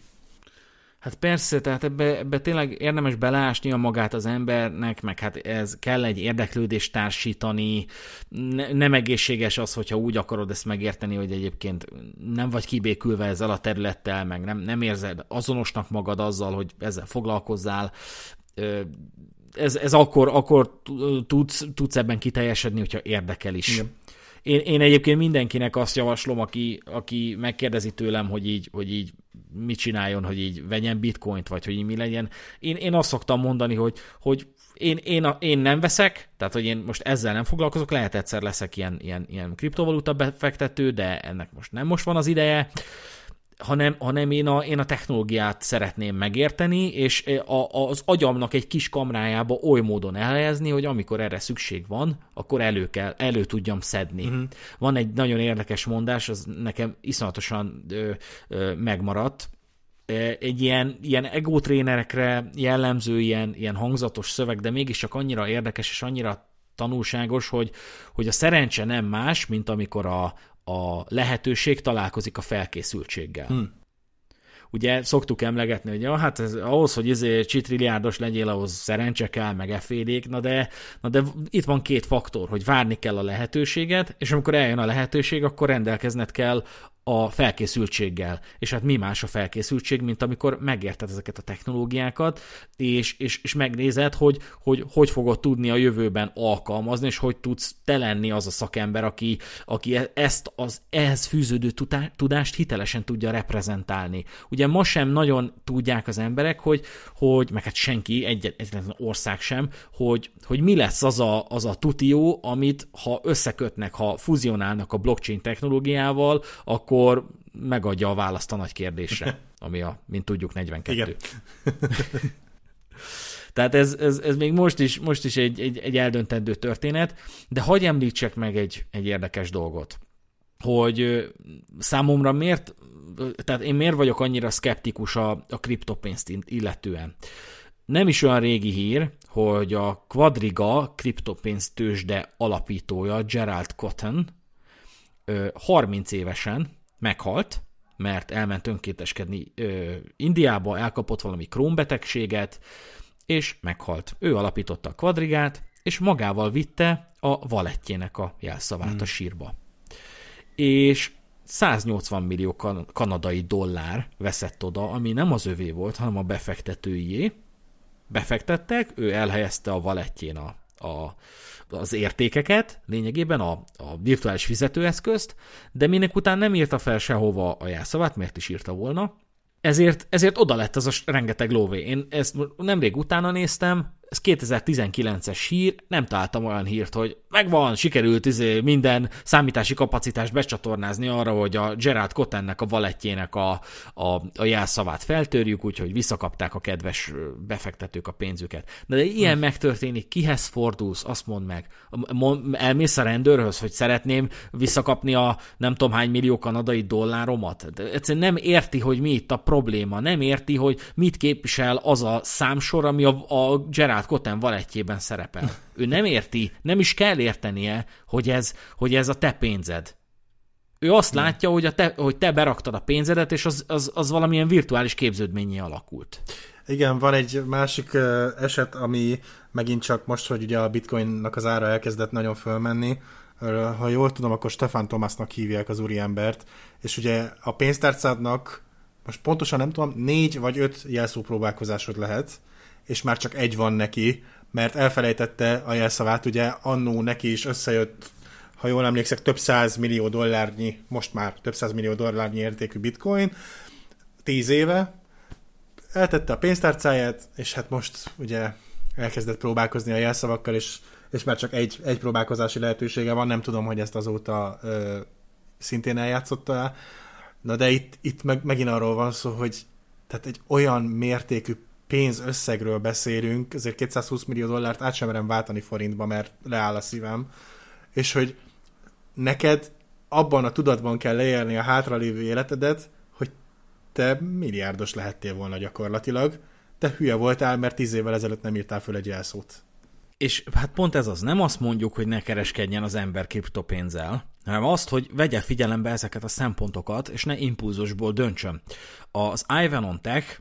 Hát persze, tehát ebbe, ebbe tényleg érdemes a magát az embernek, meg hát ez kell egy érdeklődést társítani. Ne, nem egészséges az, hogyha úgy akarod ezt megérteni, hogy egyébként nem vagy kibékülve ezzel a területtel, meg nem, nem érzed azonosnak magad azzal, hogy ezzel foglalkozzál. Ez, ez akkor, akkor tudsz, tudsz ebben kiteljesedni, hogyha érdekel is. Igen. Én, én egyébként mindenkinek azt javaslom, aki, aki megkérdezi tőlem, hogy így, hogy így mit csináljon, hogy így vegyen bitcoint, vagy hogy így mi legyen. Én, én azt szoktam mondani, hogy, hogy én, én, én nem veszek, tehát hogy én most ezzel nem foglalkozok, lehet egyszer leszek ilyen, ilyen, ilyen kriptovaluta befektető, de ennek most nem most van az ideje hanem, hanem én, a, én a technológiát szeretném megérteni, és eh, a, az agyamnak egy kis kamrájába oly módon elhelyezni, hogy amikor erre szükség van, akkor elő kell, elő tudjam szedni. Uh-huh. Van egy nagyon érdekes mondás, az nekem iszonyatosan ö, ö, megmaradt, e, egy ilyen, ilyen egótrénerekre jellemző, ilyen, ilyen hangzatos szöveg, de mégiscsak annyira érdekes és annyira tanulságos, hogy, hogy a szerencse nem más, mint amikor a, a lehetőség találkozik a felkészültséggel. Hmm. Ugye szoktuk emlegetni, hogy ja, hát ez, ahhoz, hogy izé csitrilliárdos legyél, ahhoz szerencse kell, meg efélék, na de, na de itt van két faktor, hogy várni kell a lehetőséget, és amikor eljön a lehetőség, akkor rendelkezned kell a felkészültséggel. És hát mi más a felkészültség, mint amikor megérted ezeket a technológiákat, és, és, és megnézed, hogy, hogy hogy fogod tudni a jövőben alkalmazni, és hogy tudsz te lenni az a szakember, aki, aki e- ezt az ehhez fűződő tudást hitelesen tudja reprezentálni. Ugye ma sem nagyon tudják az emberek, hogy, hogy meg hát senki, egy, egyetlen ország sem, hogy, hogy mi lesz az a, az a tutió, amit ha összekötnek, ha fuzionálnak a blockchain technológiával, akkor akkor megadja a választ a nagy kérdésre, <laughs> ami a, mint tudjuk, 42. <laughs> Tehát ez, ez, ez még most is, most is egy, egy, egy eldöntendő történet, de hagyj említsek meg egy, egy érdekes dolgot, hogy számomra miért, tehát én miért vagyok annyira szkeptikus a, a kriptopénzt illetően. Nem is olyan régi hír, hogy a Quadriga kriptopénztősde alapítója Gerald Cotton 30 évesen meghalt, mert elment önkénteskedni ö, Indiába, elkapott valami krónbetegséget, és meghalt. Ő alapította a kvadrigát, és magával vitte a valettjének a jelszavát hmm. a sírba. És 180 millió kan- kanadai dollár veszett oda, ami nem az övé volt, hanem a befektetőjé. Befektettek, ő elhelyezte a valettjén a, a az értékeket, lényegében a, a virtuális fizetőeszközt, de minek után nem írta fel sehova a jelszavát, mert is írta volna, ezért, ezért oda lett az a rengeteg lóvé. Én ezt nemrég utána néztem, ez 2019-es hír, nem találtam olyan hírt, hogy megvan, sikerült izé minden számítási kapacitást becsatornázni arra, hogy a Gerard Cottennek a valetjének a, a, a jelszavát feltörjük, úgyhogy visszakapták a kedves befektetők a pénzüket. De, de ilyen hmm. megtörténik, kihez fordulsz, azt mondd meg. Elmész a rendőrhöz, hogy szeretném visszakapni a nem tudom hány millió kanadai dolláromat. De egyszerűen nem érti, hogy mi itt a probléma, nem érti, hogy mit képvisel az a számsor, ami a, a Gerard saját Koten valettjében szerepel. Ő nem érti, nem is kell értenie, hogy ez, hogy ez a te pénzed. Ő azt látja, hogy, a te, hogy te beraktad a pénzedet, és az, az, az valamilyen virtuális képződményé alakult. Igen, van egy másik eset, ami megint csak most, hogy ugye a bitcoinnak az ára elkezdett nagyon fölmenni, ha jól tudom, akkor Stefan Tomásnak hívják az úriembert, és ugye a pénztárcádnak most pontosan nem tudom, négy vagy öt jelszó próbálkozásod lehet, és már csak egy van neki, mert elfelejtette a jelszavát, ugye annó neki is összejött, ha jól emlékszek, több száz millió dollárnyi, most már több száz millió dollárnyi értékű bitcoin, tíz éve, eltette a pénztárcáját, és hát most ugye elkezdett próbálkozni a jelszavakkal, és, és már csak egy, egy próbálkozási lehetősége van, nem tudom, hogy ezt azóta ö, szintén eljátszotta el. Na de itt, itt meg, megint arról van szó, hogy tehát egy olyan mértékű pénzösszegről beszélünk, ezért 220 millió dollárt át sem merem váltani forintba, mert leáll a szívem, és hogy neked abban a tudatban kell leélni a hátralévő életedet, hogy te milliárdos lehettél volna gyakorlatilag, te hülye voltál, mert tíz évvel ezelőtt nem írtál föl egy jelszót. És hát pont ez az, nem azt mondjuk, hogy ne kereskedjen az ember kriptopénzzel, hanem azt, hogy vegye figyelembe ezeket a szempontokat, és ne impulzusból döntsön. Az Ivanon Tech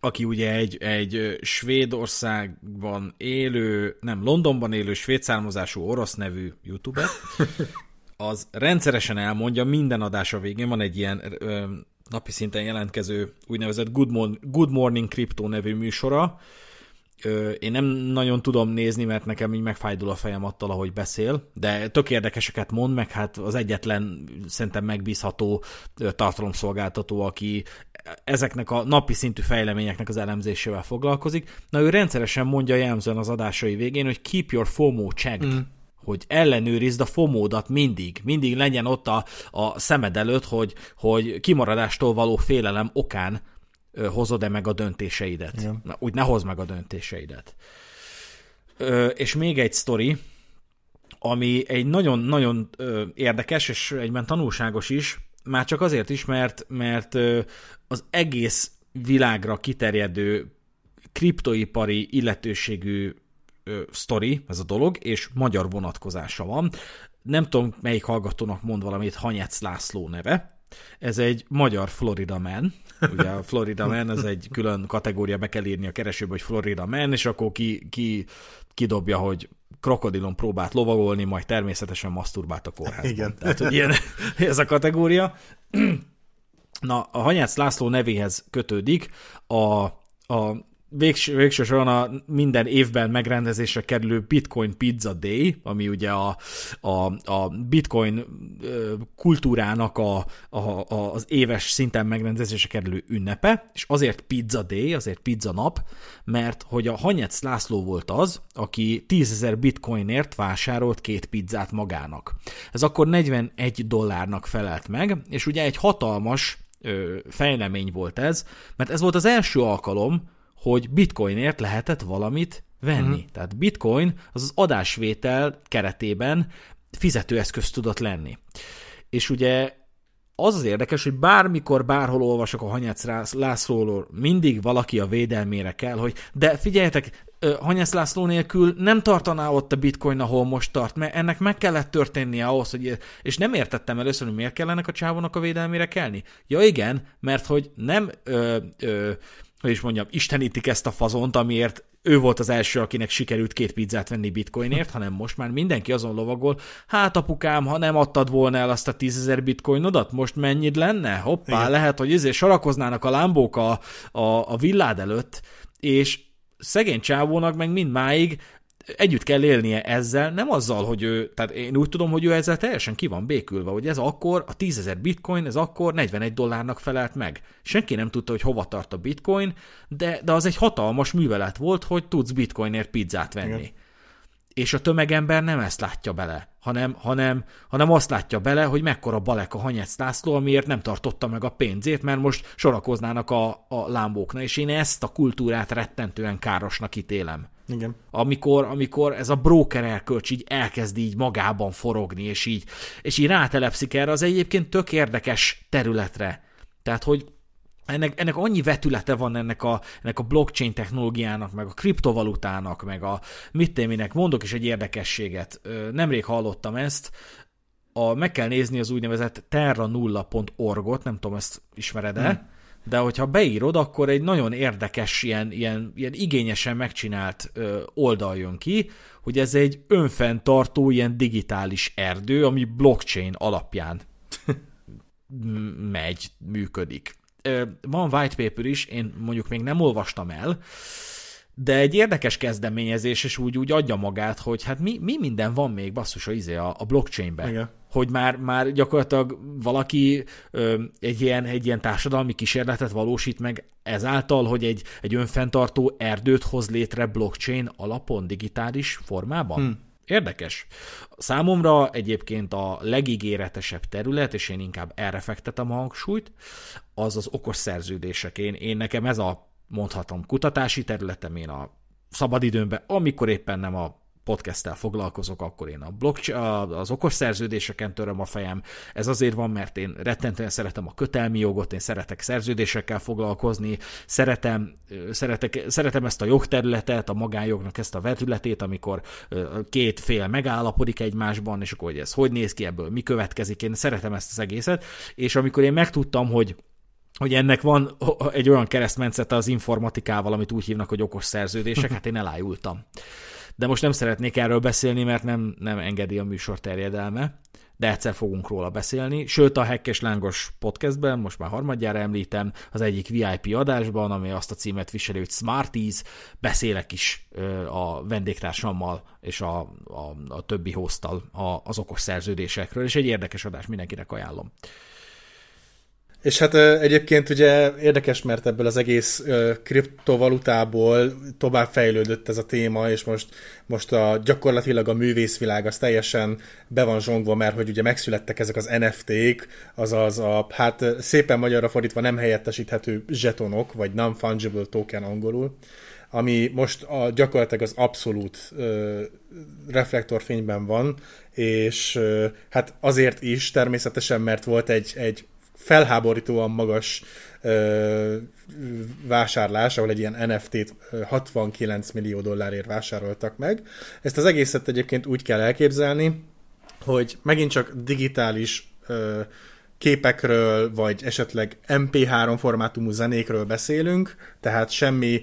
aki ugye egy, egy Svédországban élő, nem, Londonban élő svéd származású orosz nevű youtuber, <laughs> az rendszeresen elmondja minden adása végén, van egy ilyen ö, napi szinten jelentkező úgynevezett Good, Good Morning Crypto nevű műsora, én nem nagyon tudom nézni, mert nekem így megfájdul a fejem attól, ahogy beszél, de tök érdekeseket mond, meg hát az egyetlen szerintem megbízható tartalomszolgáltató, aki ezeknek a napi szintű fejleményeknek az elemzésével foglalkozik. Na ő rendszeresen mondja jellemzően az adásai végén, hogy keep your FOMO checked. Mm hogy ellenőrizd a fomódat mindig, mindig legyen ott a, a szemed előtt, hogy, hogy kimaradástól való félelem okán hozod-e meg a döntéseidet. Igen. Na, úgy ne hozd meg a döntéseidet. Ö, és még egy sztori, ami egy nagyon-nagyon érdekes, és egyben tanulságos is, már csak azért is, mert, mert ö, az egész világra kiterjedő kriptoipari illetőségű ö, sztori, ez a dolog, és magyar vonatkozása van. Nem tudom, melyik hallgatónak mond valamit, Hanyec László neve. Ez egy magyar Florida Man. Ugye a Florida Man az egy külön kategória, be kell írni a keresőbe, hogy Florida Man, és akkor ki, ki kidobja, hogy krokodilon próbált lovagolni, majd természetesen masturbált a kórházban. Igen. Tehát, hogy ilyen, <laughs> ez a kategória. Na, a Hanyác László nevéhez kötődik a, a végső, végső soron a minden évben megrendezésre kerülő Bitcoin Pizza Day, ami ugye a, a, a Bitcoin kultúrának a, a, a, az éves szinten megrendezésre kerülő ünnepe, és azért Pizza Day, azért Pizza nap, mert hogy a Hanyec László volt az, aki 10.000 bitcoinért vásárolt két pizzát magának. Ez akkor 41 dollárnak felelt meg, és ugye egy hatalmas fejlemény volt ez, mert ez volt az első alkalom, hogy bitcoinért lehetett valamit venni. Mm. Tehát bitcoin az az adásvétel keretében fizetőeszköz tudott lenni. És ugye az az érdekes, hogy bármikor, bárhol olvasok a Hanyác Lászlóról, mindig valaki a védelmére kell, hogy de figyeljetek, Hanyász László nélkül nem tartaná ott a bitcoin, ahol most tart, mert ennek meg kellett történnie ahhoz, hogy, és nem értettem először, hogy miért kellene a csávónak a védelmére kelni. Ja igen, mert hogy nem ö, ö, hogy is mondjam, istenítik ezt a fazont, amiért ő volt az első, akinek sikerült két pizzát venni bitcoinért, hanem most már mindenki azon lovagol, hát apukám, ha nem adtad volna el azt a tízezer bitcoinodat, most mennyit lenne? Hoppá, Igen. lehet, hogy ezért sorakoznának a lámbók a, a, a villád előtt, és szegény csávónak meg mind máig együtt kell élnie ezzel, nem azzal, hogy ő, tehát én úgy tudom, hogy ő ezzel teljesen ki van békülve, hogy ez akkor, a 10.000 bitcoin, ez akkor 41 dollárnak felelt meg. Senki nem tudta, hogy hova tart a bitcoin, de, de az egy hatalmas művelet volt, hogy tudsz bitcoinért pizzát venni. Igen. És a tömegember nem ezt látja bele, hanem, hanem, hanem azt látja bele, hogy mekkora balek a Hanyec László, amiért nem tartotta meg a pénzét, mert most sorakoznának a, a lámbóknak, és én ezt a kultúrát rettentően károsnak ítélem. Igen. Amikor, amikor ez a broker elkölcs így elkezd így magában forogni, és így, és így rátelepszik erre az egyébként tök érdekes területre. Tehát, hogy ennek, ennek annyi vetülete van ennek a, ennek a blockchain technológiának, meg a kriptovalutának, meg a mit téminek. Mondok is egy érdekességet. Nemrég hallottam ezt, a, meg kell nézni az úgynevezett terra0.org-ot, nem tudom, ezt ismered-e? Hmm de hogyha beírod, akkor egy nagyon érdekes, ilyen, ilyen, ilyen igényesen megcsinált ö, oldal jön ki, hogy ez egy önfenntartó ilyen digitális erdő, ami blockchain alapján megy, működik. Ö, van white paper is, én mondjuk még nem olvastam el, de egy érdekes kezdeményezés, és úgy, úgy adja magát, hogy hát mi, mi minden van még basszus a, izé a, a blockchainben. Igen hogy már, már gyakorlatilag valaki ö, egy, ilyen, egy ilyen társadalmi kísérletet valósít meg ezáltal, hogy egy, egy önfenntartó erdőt hoz létre blockchain alapon, digitális formában? Hmm. Érdekes. Számomra egyébként a legígéretesebb terület, és én inkább erre fektetem a hangsúlyt, az az okos szerződések. Én, én nekem ez a mondhatom kutatási területem, én a szabadidőmben, amikor éppen nem a podcasttel foglalkozok, akkor én a blockchain, az okos szerződéseken töröm a fejem. Ez azért van, mert én rettentően szeretem a kötelmi jogot, én szeretek szerződésekkel foglalkozni, szeretem, szeretek, szeretem ezt a jogterületet, a magánjognak ezt a vetületét, amikor két fél megállapodik egymásban, és akkor hogy ez hogy néz ki, ebből mi következik. Én szeretem ezt az egészet, és amikor én megtudtam, hogy hogy ennek van egy olyan keresztmetszete az informatikával, amit úgy hívnak, hogy okos szerződések, hát én elájultam de most nem szeretnék erről beszélni, mert nem, nem engedi a műsor terjedelme, de egyszer fogunk róla beszélni. Sőt, a Hekkes Lángos podcastben, most már harmadjára említem, az egyik VIP adásban, ami azt a címet viseli, hogy Smarties, beszélek is a vendégtársammal és a, a, a többi hoztal az okos szerződésekről, és egy érdekes adás mindenkinek ajánlom. És hát egyébként ugye érdekes, mert ebből az egész kriptovalutából tovább fejlődött ez a téma, és most, most a, gyakorlatilag a művészvilág az teljesen be van zsongva, mert hogy ugye megszülettek ezek az NFT-k, azaz a, hát szépen magyarra fordítva nem helyettesíthető zsetonok, vagy non-fungible token angolul, ami most a, gyakorlatilag az abszolút ö, reflektorfényben van, és ö, hát azért is természetesen, mert volt egy, egy felháborítóan magas ö, vásárlás, ahol egy ilyen NFT-t 69 millió dollárért vásároltak meg. Ezt az egészet egyébként úgy kell elképzelni, hogy megint csak digitális ö, képekről, vagy esetleg MP3 formátumú zenékről beszélünk, tehát semmi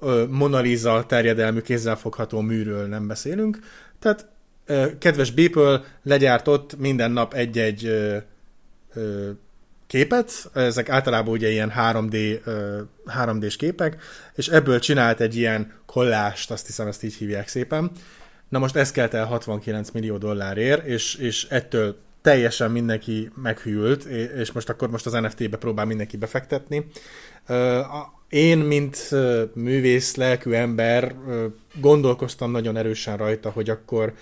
ö, Monaliza terjedelmű kézzelfogható műről nem beszélünk. Tehát ö, kedves Beeple legyártott minden nap egy-egy ö, ö, képet, ezek általában ugye ilyen 3D, 3D-s képek, és ebből csinált egy ilyen kollást, azt hiszem ezt így hívják szépen. Na most ez kelt el 69 millió dollárért, és, és ettől teljesen mindenki meghűlt, és most akkor most az NFT-be próbál mindenki befektetni én, mint művész, lelkű ember gondolkoztam nagyon erősen rajta, hogy akkor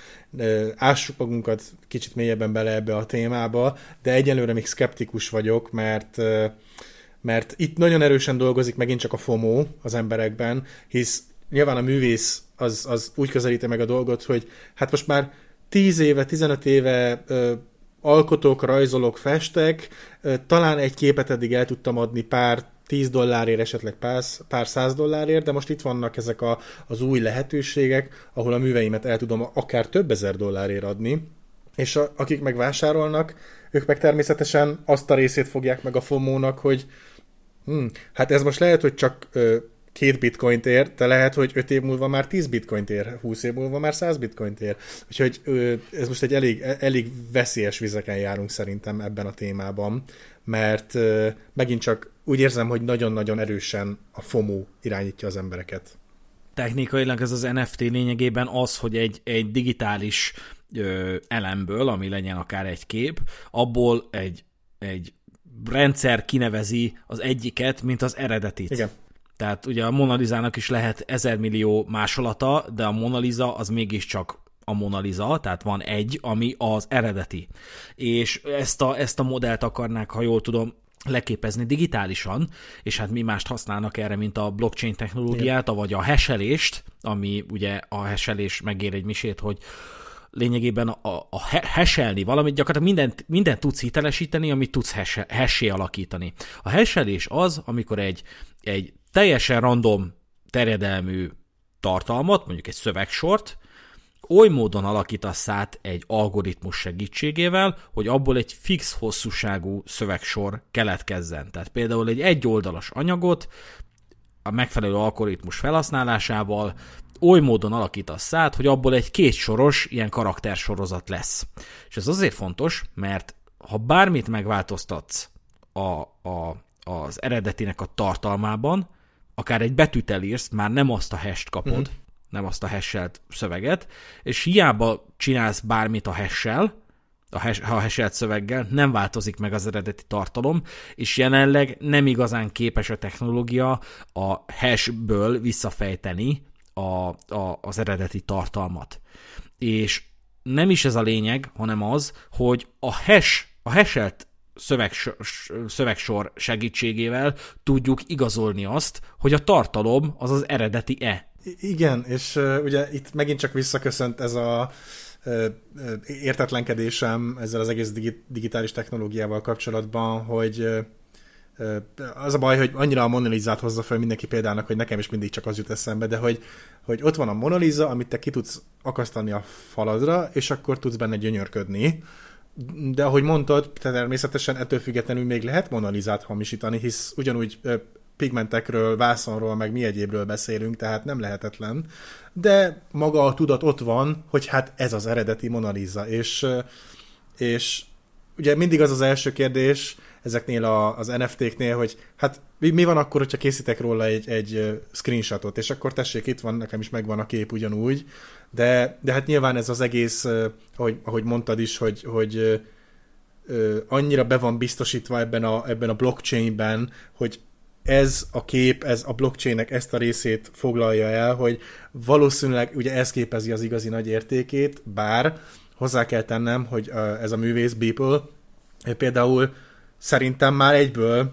ássuk magunkat kicsit mélyebben bele ebbe a témába, de egyelőre még skeptikus vagyok, mert mert itt nagyon erősen dolgozik megint csak a FOMO az emberekben, hisz nyilván a művész az, az úgy közelíti meg a dolgot, hogy hát most már 10 éve, 15 éve ö, alkotok, rajzolok, festek, ö, talán egy képet eddig el tudtam adni pár 10 dollárért, esetleg pár, pár száz dollárért, de most itt vannak ezek a, az új lehetőségek, ahol a műveimet el tudom akár több ezer dollárért adni, és a, akik megvásárolnak, ők meg természetesen azt a részét fogják meg a FOMO-nak, hogy hm, hát ez most lehet, hogy csak ö, két bitcoint ér, de lehet, hogy öt év múlva már 10 bitcoint ér, 20 év múlva már 100 bitcoint ér. Úgyhogy ö, ez most egy elég, elég veszélyes vizeken járunk szerintem ebben a témában, mert ö, megint csak úgy érzem, hogy nagyon-nagyon erősen a FOMO irányítja az embereket. Technikailag ez az NFT lényegében az, hogy egy, egy digitális ö, elemből, ami legyen akár egy kép, abból egy, egy rendszer kinevezi az egyiket, mint az eredetit. Igen. Tehát ugye a Monalizának is lehet ezer millió másolata, de a Monaliza az mégiscsak a Monaliza, tehát van egy, ami az eredeti. És ezt a, ezt a modellt akarnák, ha jól tudom, leképezni digitálisan, és hát mi mást használnak erre, mint a blockchain technológiát, vagy a heselést, ami ugye a heselés megér egy misét, hogy lényegében a, a heselni valamit, gyakorlatilag mindent, mindent tudsz hitelesíteni, amit tudsz hessé alakítani. A heselés az, amikor egy, egy teljesen random terjedelmű tartalmat, mondjuk egy szövegsort, oly módon alakítasz át egy algoritmus segítségével, hogy abból egy fix hosszúságú szövegsor keletkezzen. Tehát például egy egyoldalas anyagot a megfelelő algoritmus felhasználásával oly módon alakítasz át, hogy abból egy kétsoros ilyen karaktersorozat lesz. És ez azért fontos, mert ha bármit megváltoztatsz a, a, az eredetinek a tartalmában, akár egy betűt elírsz, már nem azt a hest kapod, mm-hmm nem azt a hesselt szöveget, és hiába csinálsz bármit a hessel, a, hash, a hashelt szöveggel, nem változik meg az eredeti tartalom, és jelenleg nem igazán képes a technológia a hashből visszafejteni a, a, az eredeti tartalmat. És nem is ez a lényeg, hanem az, hogy a hash, a hashelt szövegsor, szövegsor segítségével tudjuk igazolni azt, hogy a tartalom az az eredeti-e. Igen, és ugye itt megint csak visszaköszönt ez a értetlenkedésem ezzel az egész digitális technológiával kapcsolatban, hogy az a baj, hogy annyira a monolizát hozza fel mindenki példának, hogy nekem is mindig csak az jut eszembe, de hogy, hogy ott van a monoliza, amit te ki tudsz akasztani a faladra, és akkor tudsz benne gyönyörködni. De ahogy mondtad, te természetesen ettől függetlenül még lehet monolizát hamisítani, hisz ugyanúgy pigmentekről, vászonról, meg mi egyébről beszélünk, tehát nem lehetetlen. De maga a tudat ott van, hogy hát ez az eredeti Mona Lisa, és, és ugye mindig az az első kérdés ezeknél a, az NFT-knél, hogy hát mi, mi van akkor, hogyha készítek róla egy, egy screenshotot, és akkor tessék, itt van, nekem is megvan a kép ugyanúgy, de, de hát nyilván ez az egész, ahogy, ahogy mondtad is, hogy, hogy annyira be van biztosítva ebben a, ebben a blockchainben, hogy ez a kép, ez a blockchainnek ezt a részét foglalja el, hogy valószínűleg ugye ez képezi az igazi nagy értékét, bár hozzá kell tennem, hogy ez a művész Beeple például szerintem már egyből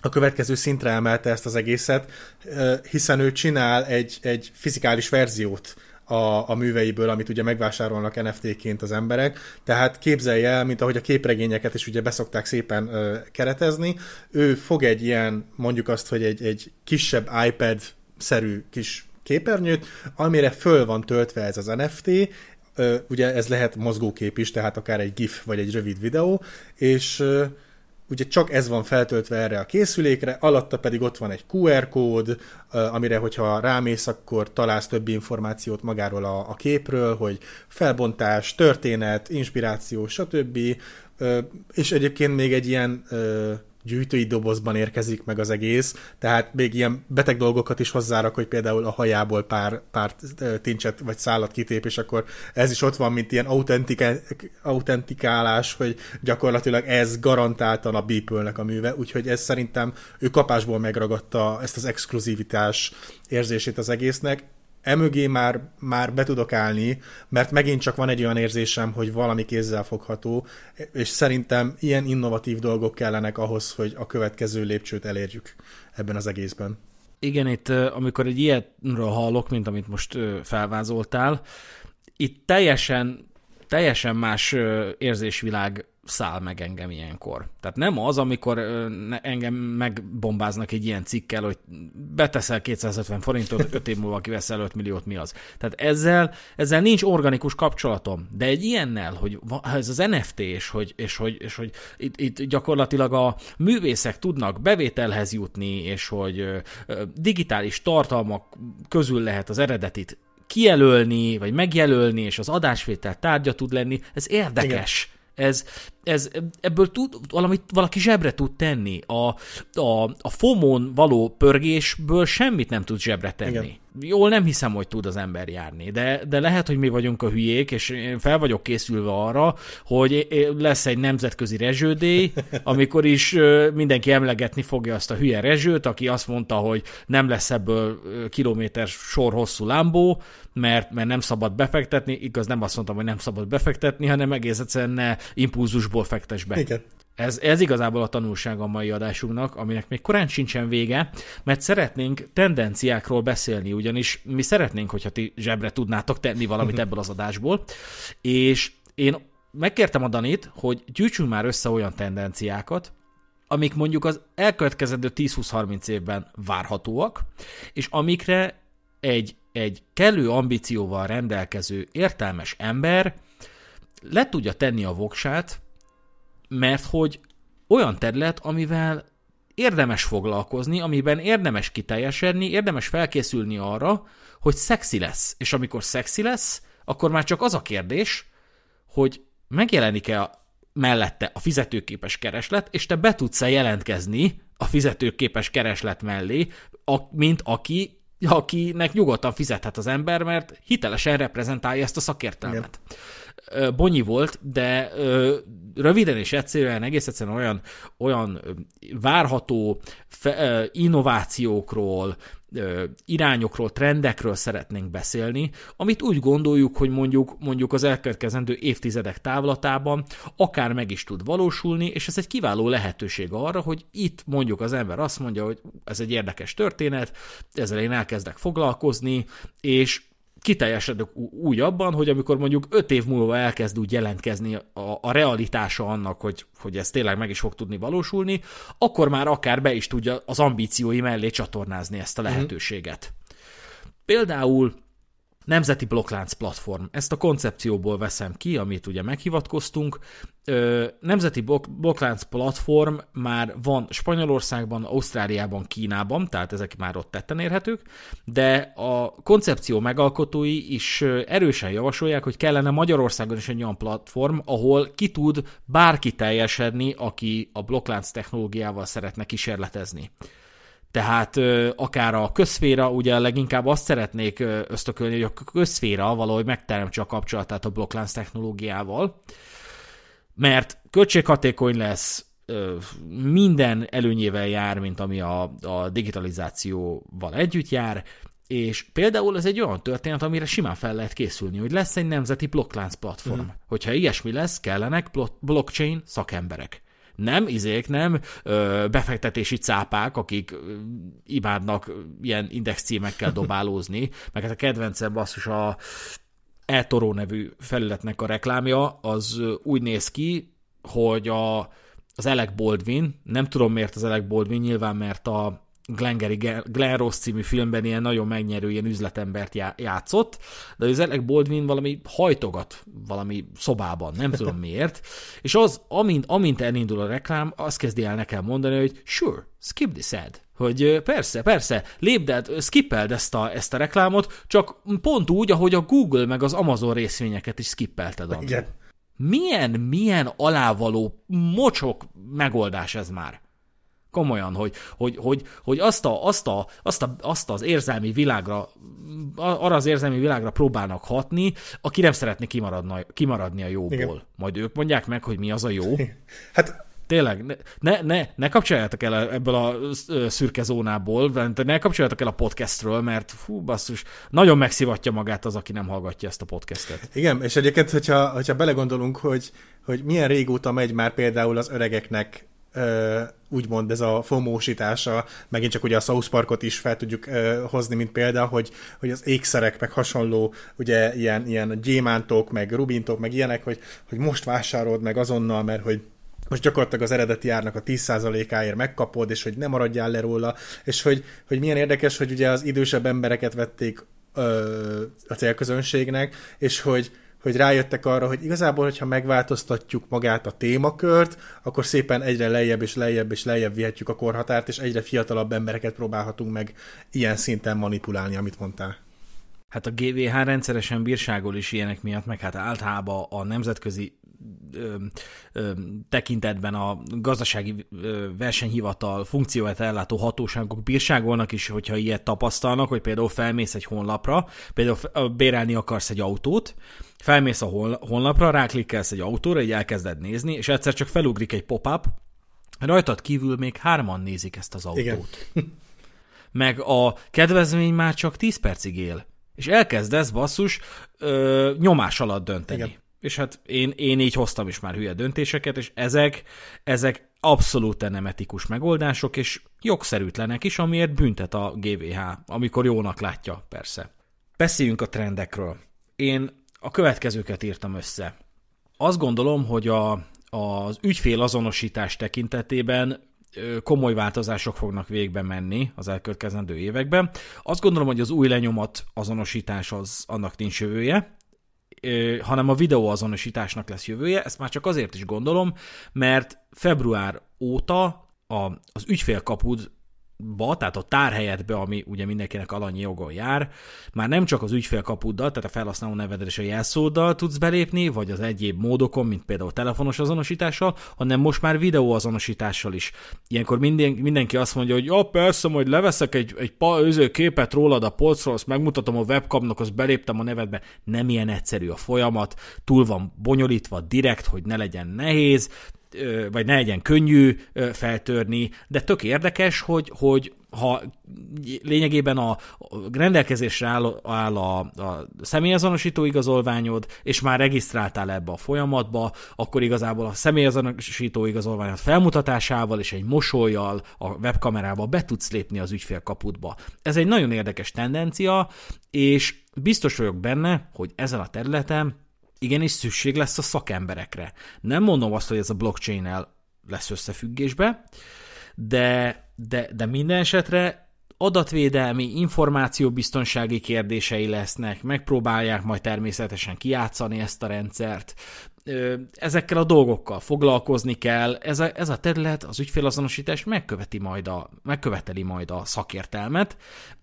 a következő szintre emelte ezt az egészet, hiszen ő csinál egy, egy fizikális verziót a, a műveiből, amit ugye megvásárolnak NFT-ként az emberek. Tehát képzelje el, mint ahogy a képregényeket is ugye beszokták szépen ö, keretezni, ő fog egy ilyen, mondjuk azt, hogy egy, egy kisebb iPad-szerű kis képernyőt, amire föl van töltve ez az NFT, ö, ugye ez lehet mozgókép is, tehát akár egy GIF vagy egy rövid videó, és ö, ugye csak ez van feltöltve erre a készülékre, alatta pedig ott van egy QR kód, amire, hogyha rámész, akkor találsz több információt magáról a, a képről, hogy felbontás, történet, inspiráció, stb. És egyébként még egy ilyen gyűjtői dobozban érkezik meg az egész, tehát még ilyen beteg dolgokat is hozzárak, hogy például a hajából pár, pár tincset vagy szállat kitép, és akkor ez is ott van, mint ilyen autentikálás, hogy gyakorlatilag ez garantáltan a beeple a műve, úgyhogy ez szerintem ő kapásból megragadta ezt az exkluzivitás érzését az egésznek, emögé már, már be tudok állni, mert megint csak van egy olyan érzésem, hogy valami kézzel fogható, és szerintem ilyen innovatív dolgok kellenek ahhoz, hogy a következő lépcsőt elérjük ebben az egészben. Igen, itt amikor egy ilyenről hallok, mint amit most felvázoltál, itt teljesen, teljesen más érzésvilág száll meg engem ilyenkor. Tehát nem az, amikor engem megbombáznak egy ilyen cikkel, hogy beteszel 250 forintot, 5 év múlva kiveszel 5 milliót, mi az. Tehát ezzel, ezzel nincs organikus kapcsolatom. De egy ilyennel, hogy ez az NFT, és hogy, és hogy, és hogy itt, itt gyakorlatilag a művészek tudnak bevételhez jutni, és hogy digitális tartalmak közül lehet az eredetit kijelölni, vagy megjelölni, és az adásvétel tárgya tud lenni, ez érdekes. Igen. Ez, ez, ebből tud, valamit, valaki zsebre tud tenni. A, a, a fomon való pörgésből semmit nem tud zsebre tenni. Igen. Jól nem hiszem, hogy tud az ember járni, de, de lehet, hogy mi vagyunk a hülyék, és én fel vagyok készülve arra, hogy lesz egy nemzetközi rezsődély, <laughs> amikor is mindenki emlegetni fogja azt a hülye rezsőt, aki azt mondta, hogy nem lesz ebből kilométer sor hosszú lámbó, mert, mert nem szabad befektetni. Igaz, nem azt mondtam, hogy nem szabad befektetni, hanem egész egyszerűen ne impulzusból alapból fektes be. Igen. Ez, ez igazából a tanulság a mai adásunknak, aminek még korán sincsen vége, mert szeretnénk tendenciákról beszélni, ugyanis mi szeretnénk, hogyha ti zsebre tudnátok tenni valamit ebből az adásból, és én megkértem a Danit, hogy gyűjtsünk már össze olyan tendenciákat, amik mondjuk az elkövetkezendő 10-20-30 évben várhatóak, és amikre egy, egy kellő ambícióval rendelkező értelmes ember le tudja tenni a voksát, mert hogy olyan terület, amivel érdemes foglalkozni, amiben érdemes kiteljesedni, érdemes felkészülni arra, hogy szexi lesz. És amikor szexi lesz, akkor már csak az a kérdés, hogy megjelenik-e mellette a fizetőképes kereslet, és te be tudsz-e jelentkezni a fizetőképes kereslet mellé, mint aki akinek nyugodtan fizethet az ember, mert hitelesen reprezentálja ezt a szakértelmet. Igen bonyi volt, de röviden és egyszerűen, egész egyszerűen olyan, olyan várható fe, innovációkról, irányokról, trendekről szeretnénk beszélni, amit úgy gondoljuk, hogy mondjuk, mondjuk az elkövetkezendő évtizedek távlatában akár meg is tud valósulni, és ez egy kiváló lehetőség arra, hogy itt mondjuk az ember azt mondja, hogy ez egy érdekes történet, ezzel én elkezdek foglalkozni, és kiteljesedek úgy abban, hogy amikor mondjuk öt év múlva elkezd úgy jelentkezni a, a realitása annak, hogy, hogy ez tényleg meg is fog tudni valósulni, akkor már akár be is tudja az ambíciói mellé csatornázni ezt a mhm. lehetőséget. Mm. Például Nemzeti blokklánc platform. Ezt a koncepcióból veszem ki, amit ugye meghivatkoztunk. Nemzeti blokklánc platform már van Spanyolországban, Ausztráliában, Kínában, tehát ezek már ott tetten érhetők, de a koncepció megalkotói is erősen javasolják, hogy kellene Magyarországon is egy olyan platform, ahol ki tud bárki teljesedni, aki a blokklánc technológiával szeretne kísérletezni. Tehát ö, akár a közféra, ugye leginkább azt szeretnék ösztökölni, hogy a közféra valahogy megteremtse a kapcsolatát a blokklánc technológiával, mert költséghatékony lesz, ö, minden előnyével jár, mint ami a, a digitalizációval együtt jár, és például ez egy olyan történet, amire simán fel lehet készülni, hogy lesz egy nemzeti blokklánc platform. Mm. Hogyha ilyesmi lesz, kellenek blockchain szakemberek nem izék, nem ö, befektetési cápák, akik ö, imádnak ilyen index címekkel <laughs> dobálózni, meg hát a kedvencem basszus a eToro nevű felületnek a reklámja, az úgy néz ki, hogy a, az Alec Baldwin, nem tudom miért az Alec Baldwin, nyilván mert a Glengarry Glen Ross című filmben ilyen nagyon megnyerő ilyen üzletembert játszott, de az Alec Baldwin valami hajtogat valami szobában, nem tudom <laughs> miért, és az, amint, amint elindul a reklám, azt kezdi el nekem mondani, hogy sure, skip this ad, hogy persze, persze, lépd el, skippeld ezt a, ezt a reklámot, csak pont úgy, ahogy a Google meg az Amazon részvényeket is skippelted. Igen. Milyen, milyen alávaló mocsok megoldás ez már? Komolyan, hogy, hogy, hogy, hogy azt, a, azt, a, azt, a, azt az érzelmi világra, arra az érzelmi világra próbálnak hatni, aki nem szeretné kimaradni, kimaradni a jóból. Igen. Majd ők mondják meg, hogy mi az a jó. <laughs> Hát Tényleg, ne, ne, ne kapcsoljátok el ebből a szürke zónából, ne kapcsoljátok el a podcastről, mert fú, basszus, nagyon megszivatja magát az, aki nem hallgatja ezt a podcastet. Igen, és egyébként, hogyha, hogyha belegondolunk, hogy, hogy milyen régóta megy már például az öregeknek úgymond ez a fomósítása, megint csak ugye a South Parkot is fel tudjuk ö, hozni, mint példa, hogy, hogy az ékszerek, meg hasonló, ugye ilyen, ilyen gyémántok, meg rubintok, meg ilyenek, hogy, hogy most vásárold meg azonnal, mert hogy most gyakorlatilag az eredeti árnak a 10%-áért megkapod, és hogy ne maradjál le róla, és hogy, hogy milyen érdekes, hogy ugye az idősebb embereket vették ö, a célközönségnek, és hogy, hogy rájöttek arra, hogy igazából, hogyha megváltoztatjuk magát a témakört, akkor szépen egyre lejjebb és lejjebb és lejjebb vihetjük a korhatárt, és egyre fiatalabb embereket próbálhatunk meg ilyen szinten manipulálni, amit mondtál. Hát a GVH rendszeresen bírságol is ilyenek miatt, meg hát általában a nemzetközi ö, ö, tekintetben a gazdasági ö, versenyhivatal funkcióját ellátó hatóságok bírságolnak is, hogyha ilyet tapasztalnak, hogy például felmész egy honlapra, például bérelni akarsz egy autót, felmész a honlapra, ráklikkelsz egy autóra, így elkezded nézni, és egyszer csak felugrik egy pop-up, rajtad kívül még hárman nézik ezt az autót. Igen. <laughs> Meg a kedvezmény már csak 10 percig él. És elkezdesz, basszus, ö, nyomás alatt dönteni. Igen és hát én, én így hoztam is már hülye döntéseket, és ezek, ezek abszolút nem etikus megoldások, és jogszerűtlenek is, amiért büntet a GVH, amikor jónak látja, persze. Beszéljünk a trendekről. Én a következőket írtam össze. Azt gondolom, hogy a, az ügyfél azonosítás tekintetében komoly változások fognak végbe menni az elkövetkezendő években. Azt gondolom, hogy az új lenyomat azonosítás az annak nincs jövője, hanem a videóazonosításnak lesz jövője. Ezt már csak azért is gondolom, mert február óta a, az ügyfélkapud ba, tehát a tárhelyedbe, ami ugye mindenkinek alanyi jogon jár, már nem csak az ügyfélkapuddal, tehát a felhasználó nevedre és a jelszóddal tudsz belépni, vagy az egyéb módokon, mint például telefonos azonosítással, hanem most már videó azonosítással is. Ilyenkor minden, mindenki azt mondja, hogy ja, persze, majd leveszek egy, egy pa, őző képet rólad a polcról, azt megmutatom a webkamnak, azt beléptem a nevedbe. Nem ilyen egyszerű a folyamat, túl van bonyolítva direkt, hogy ne legyen nehéz, vagy ne legyen könnyű feltörni, de tök érdekes, hogy, hogy ha lényegében a, rendelkezésre áll, áll a, a személyazonosító igazolványod, és már regisztráltál ebbe a folyamatba, akkor igazából a személyazonosító igazolványod felmutatásával és egy mosolyjal a webkamerába be tudsz lépni az ügyfélkaputba. Ez egy nagyon érdekes tendencia, és biztos vagyok benne, hogy ezen a területen igenis szükség lesz a szakemberekre. Nem mondom azt, hogy ez a blockchain-el lesz összefüggésbe, de, de, de minden esetre adatvédelmi, információbiztonsági kérdései lesznek, megpróbálják majd természetesen kiátszani ezt a rendszert, ezekkel a dolgokkal foglalkozni kell, ez a, ez a terület, az ügyfélazonosítás megköveti majd a, megköveteli majd a szakértelmet,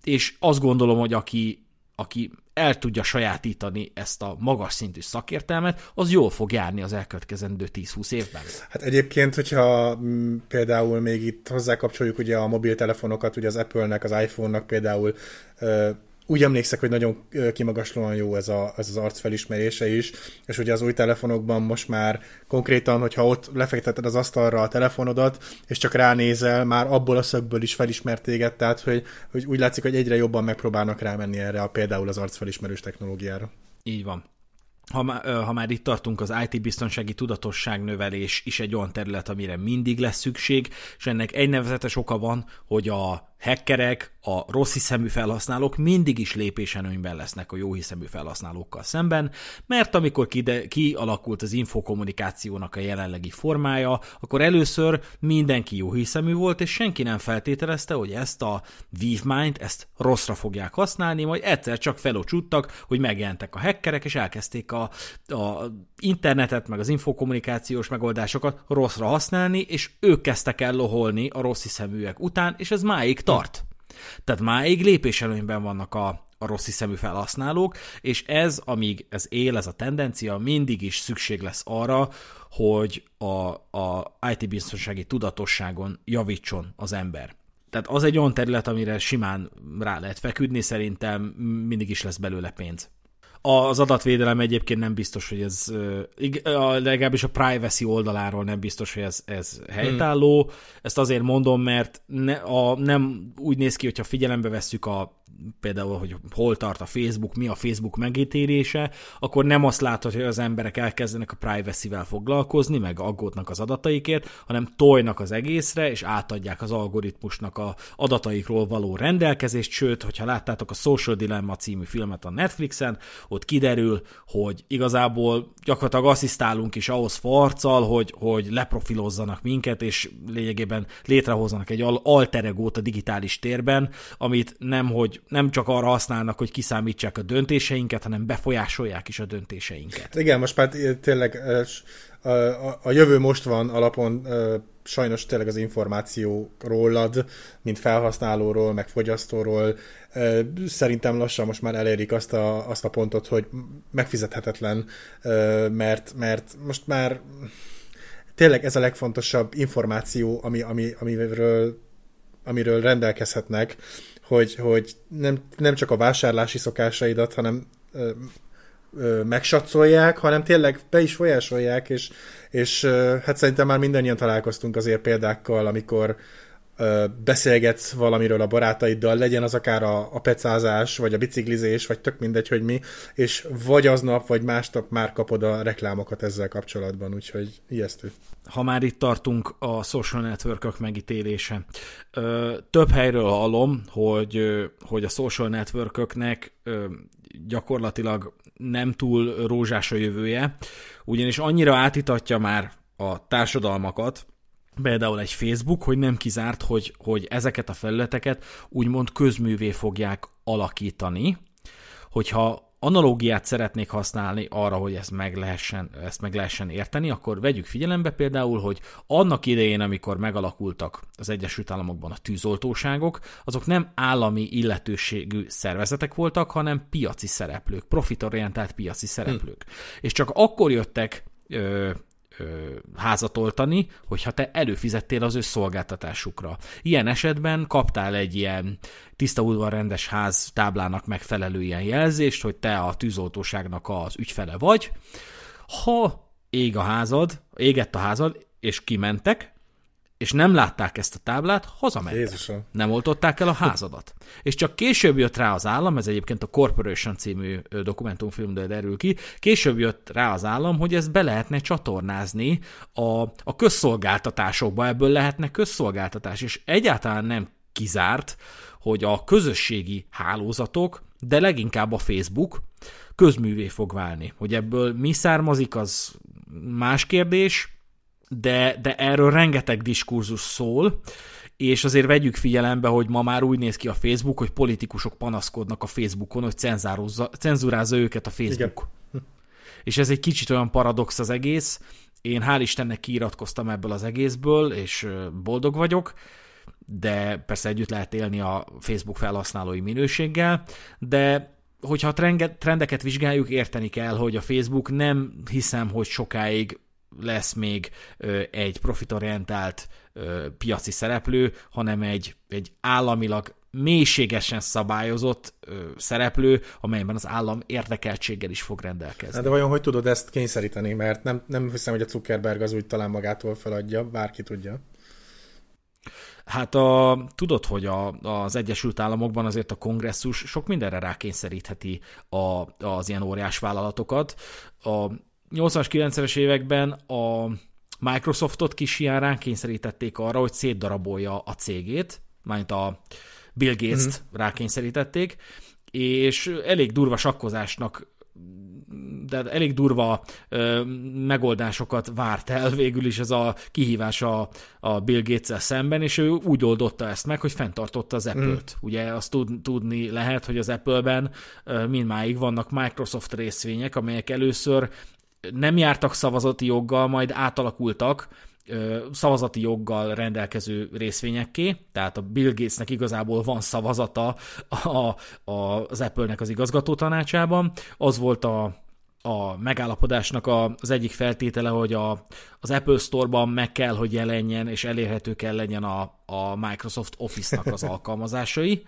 és azt gondolom, hogy aki aki el tudja sajátítani ezt a magas szintű szakértelmet, az jól fog járni az elkövetkezendő 10-20 évben. Hát egyébként, hogyha mm, például még itt hozzákapcsoljuk ugye a mobiltelefonokat, ugye az Apple-nek, az iPhone-nak például úgy emlékszek, hogy nagyon kimagaslóan jó ez, a, ez az arc felismerése is, és ugye az új telefonokban most már konkrétan, hogyha ott lefekteted az asztalra a telefonodat, és csak ránézel, már abból a szögből is felismert téged, tehát hogy, hogy úgy látszik, hogy egyre jobban megpróbálnak rámenni erre a például az arcfelismerős technológiára. Így van. Ha, már, ha már itt tartunk, az IT-biztonsági növelés is egy olyan terület, amire mindig lesz szükség, és ennek egy nevezetes oka van, hogy a hackerek, a rossz hiszemű felhasználók mindig is lépésen önben lesznek a jó hiszemű felhasználókkal szemben, mert amikor kialakult az infokommunikációnak a jelenlegi formája, akkor először mindenki jó hiszemű volt, és senki nem feltételezte, hogy ezt a vívmányt, ezt rosszra fogják használni, majd egyszer csak felocsúttak, hogy megjelentek a hackerek, és elkezdték a, a internetet, meg az infokommunikációs megoldásokat rosszra használni, és ők kezdtek el loholni a rossz hiszeműek után, és ez máig tart tart. Tehát máig lépéselőnyben vannak a, a rossz szemű felhasználók, és ez, amíg ez él, ez a tendencia, mindig is szükség lesz arra, hogy a, a IT-biztonsági tudatosságon javítson az ember. Tehát az egy olyan terület, amire simán rá lehet feküdni, szerintem mindig is lesz belőle pénz. Az adatvédelem egyébként nem biztos, hogy ez, legalábbis a privacy oldaláról nem biztos, hogy ez, ez helytálló. Hmm. Ezt azért mondom, mert ne, a, nem úgy néz ki, hogyha figyelembe vesszük a például, hogy hol tart a Facebook, mi a Facebook megítélése, akkor nem azt látod, hogy az emberek elkezdenek a privacy-vel foglalkozni, meg aggódnak az adataikért, hanem tojnak az egészre, és átadják az algoritmusnak a adataikról való rendelkezést, sőt, hogyha láttátok a Social Dilemma című filmet a Netflixen, ott kiderül, hogy igazából gyakorlatilag asszisztálunk is ahhoz farccal, hogy, hogy leprofilozzanak minket, és lényegében létrehozzanak egy alteregót a digitális térben, amit nem, hogy hogy nem csak arra használnak, hogy kiszámítsák a döntéseinket, hanem befolyásolják is a döntéseinket. Hát igen, most már tényleg a, a, a jövő most van alapon sajnos tényleg az információ rólad, mint felhasználóról, meg fogyasztóról, szerintem lassan most már elérik azt a, azt a pontot, hogy megfizethetetlen, mert, mert most már tényleg ez a legfontosabb információ, ami, ami, amiről, amiről rendelkezhetnek, hogy, hogy nem, nem csak a vásárlási szokásaidat, hanem ö, ö, megsatszolják, hanem tényleg be is folyásolják, és, és ö, hát szerintem már mindannyian találkoztunk azért példákkal, amikor beszélgetsz valamiről a barátaiddal, legyen az akár a, a pecázás, vagy a biciklizés, vagy tök mindegy, hogy mi, és vagy aznap, vagy másnap már kapod a reklámokat ezzel kapcsolatban, úgyhogy ijesztő. Ha már itt tartunk a social network megítélése. Több helyről hallom, hogy, hogy a social networköknek gyakorlatilag nem túl rózsás a jövője, ugyanis annyira átitatja már a társadalmakat, például egy Facebook, hogy nem kizárt, hogy, hogy ezeket a felületeket úgymond közművé fogják alakítani, hogyha analógiát szeretnék használni arra, hogy ezt meg, lehessen, ezt meg lehessen érteni, akkor vegyük figyelembe például, hogy annak idején, amikor megalakultak az Egyesült Államokban a tűzoltóságok, azok nem állami illetőségű szervezetek voltak, hanem piaci szereplők, profitorientált piaci szereplők. Hm. És csak akkor jöttek házat oltani, hogyha te előfizettél az ő szolgáltatásukra. Ilyen esetben kaptál egy ilyen tiszta udvar rendes ház táblának megfelelő ilyen jelzést, hogy te a tűzoltóságnak az ügyfele vagy. Ha ég a házad, égett a házad, és kimentek, és nem látták ezt a táblát, hazamentek. Jézusom. Nem oltották el a házadat. és csak később jött rá az állam, ez egyébként a Corporation című dokumentumfilmről derül ki, később jött rá az állam, hogy ezt be lehetne csatornázni a, a közszolgáltatásokba, ebből lehetne közszolgáltatás, és egyáltalán nem kizárt, hogy a közösségi hálózatok, de leginkább a Facebook közművé fog válni. Hogy ebből mi származik, az más kérdés, de, de erről rengeteg diskurzus szól, és azért vegyük figyelembe, hogy ma már úgy néz ki a Facebook, hogy politikusok panaszkodnak a Facebookon, hogy cenzúrázza őket a Facebook. Igen. Hm. És ez egy kicsit olyan paradox az egész. Én hál' Istennek kiiratkoztam ebből az egészből, és boldog vagyok, de persze együtt lehet élni a Facebook felhasználói minőséggel, de hogyha a trendeket vizsgáljuk, érteni kell, hogy a Facebook nem hiszem, hogy sokáig lesz még egy profitorientált piaci szereplő, hanem egy, egy államilag mélységesen szabályozott ö, szereplő, amelyben az állam érdekeltséggel is fog rendelkezni. Hát de vajon hogy tudod ezt kényszeríteni? Mert nem, nem hiszem, hogy a Zuckerberg az úgy talán magától feladja, bárki tudja. Hát a, tudod, hogy a, az Egyesült Államokban azért a kongresszus sok mindenre rákényszerítheti a, az ilyen óriás vállalatokat. A, 80-as, 90-es években a Microsoftot kis ilyen ránkényszerítették arra, hogy szétdarabolja a cégét, majd a Bill Gates-t uh-huh. rákényszerítették, és elég durva sakkozásnak de elég durva ö, megoldásokat várt el végül is ez a kihívás a, a Bill gates szemben, és ő úgy oldotta ezt meg, hogy fenntartotta az Apple-t. Uh-huh. Ugye azt tud, tudni lehet, hogy az Apple-ben ö, mindmáig vannak Microsoft részvények, amelyek először nem jártak szavazati joggal, majd átalakultak szavazati joggal rendelkező részvényekké, tehát a Bill Gatesnek igazából van szavazata a, a, az Apple-nek az igazgató tanácsában. Az volt a, a megállapodásnak a, az egyik feltétele, hogy a, az Apple Store-ban meg kell, hogy jelenjen és elérhető kell legyen a, a Microsoft Office-nak az <laughs> alkalmazásai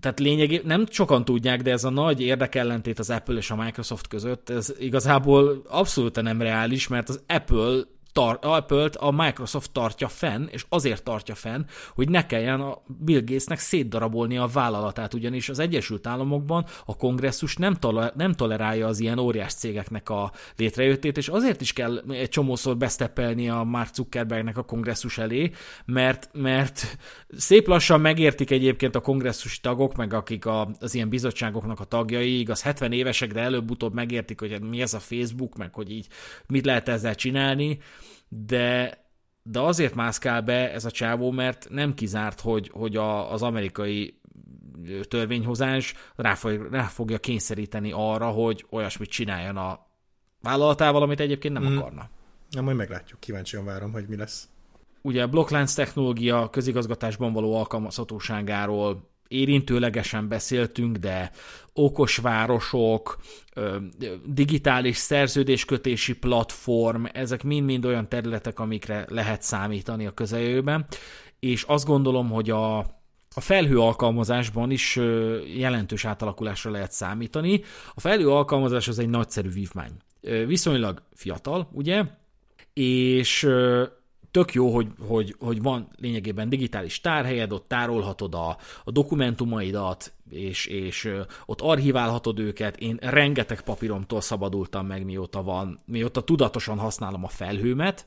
tehát lényegében nem sokan tudják, de ez a nagy érdekellentét az Apple és a Microsoft között, ez igazából abszolút nem reális, mert az Apple tar- Apple-t a Microsoft tartja fenn, és azért tartja fenn, hogy ne kelljen a Bill Gatesnek szétdarabolni a vállalatát, ugyanis az Egyesült Államokban a kongresszus nem, tole- nem tolerálja az ilyen óriás cégeknek a létrejöttét, és azért is kell egy csomószor besztepelni a Mark Zuckerbergnek a kongresszus elé, mert, mert szép lassan megértik egyébként a kongresszusi tagok, meg akik a, az ilyen bizottságoknak a tagjai, igaz, 70 évesek, de előbb-utóbb megértik, hogy hát mi ez a Facebook, meg hogy így mit lehet ezzel csinálni, de, de azért mászkál be ez a csávó, mert nem kizárt, hogy, hogy a, az amerikai törvényhozás rá, fog, rá fogja kényszeríteni arra, hogy olyasmit csináljon a vállalatával, amit egyébként nem mm. akarna. Na, majd meglátjuk, kíváncsian várom, hogy mi lesz. Ugye a blokklánc technológia közigazgatásban való alkalmazhatóságáról érintőlegesen beszéltünk, de okos városok, digitális szerződéskötési platform, ezek mind-mind olyan területek, amikre lehet számítani a közeljövőben, és azt gondolom, hogy a, a felhő alkalmazásban is jelentős átalakulásra lehet számítani. A felhő alkalmazás az egy nagyszerű vívmány. Viszonylag fiatal, ugye? És tök jó, hogy, hogy, hogy van lényegében digitális tárhelyed, ott tárolhatod a, a dokumentumaidat, és, és ott archiválhatod őket. Én rengeteg papíromtól szabadultam meg, mióta van, mióta tudatosan használom a felhőmet.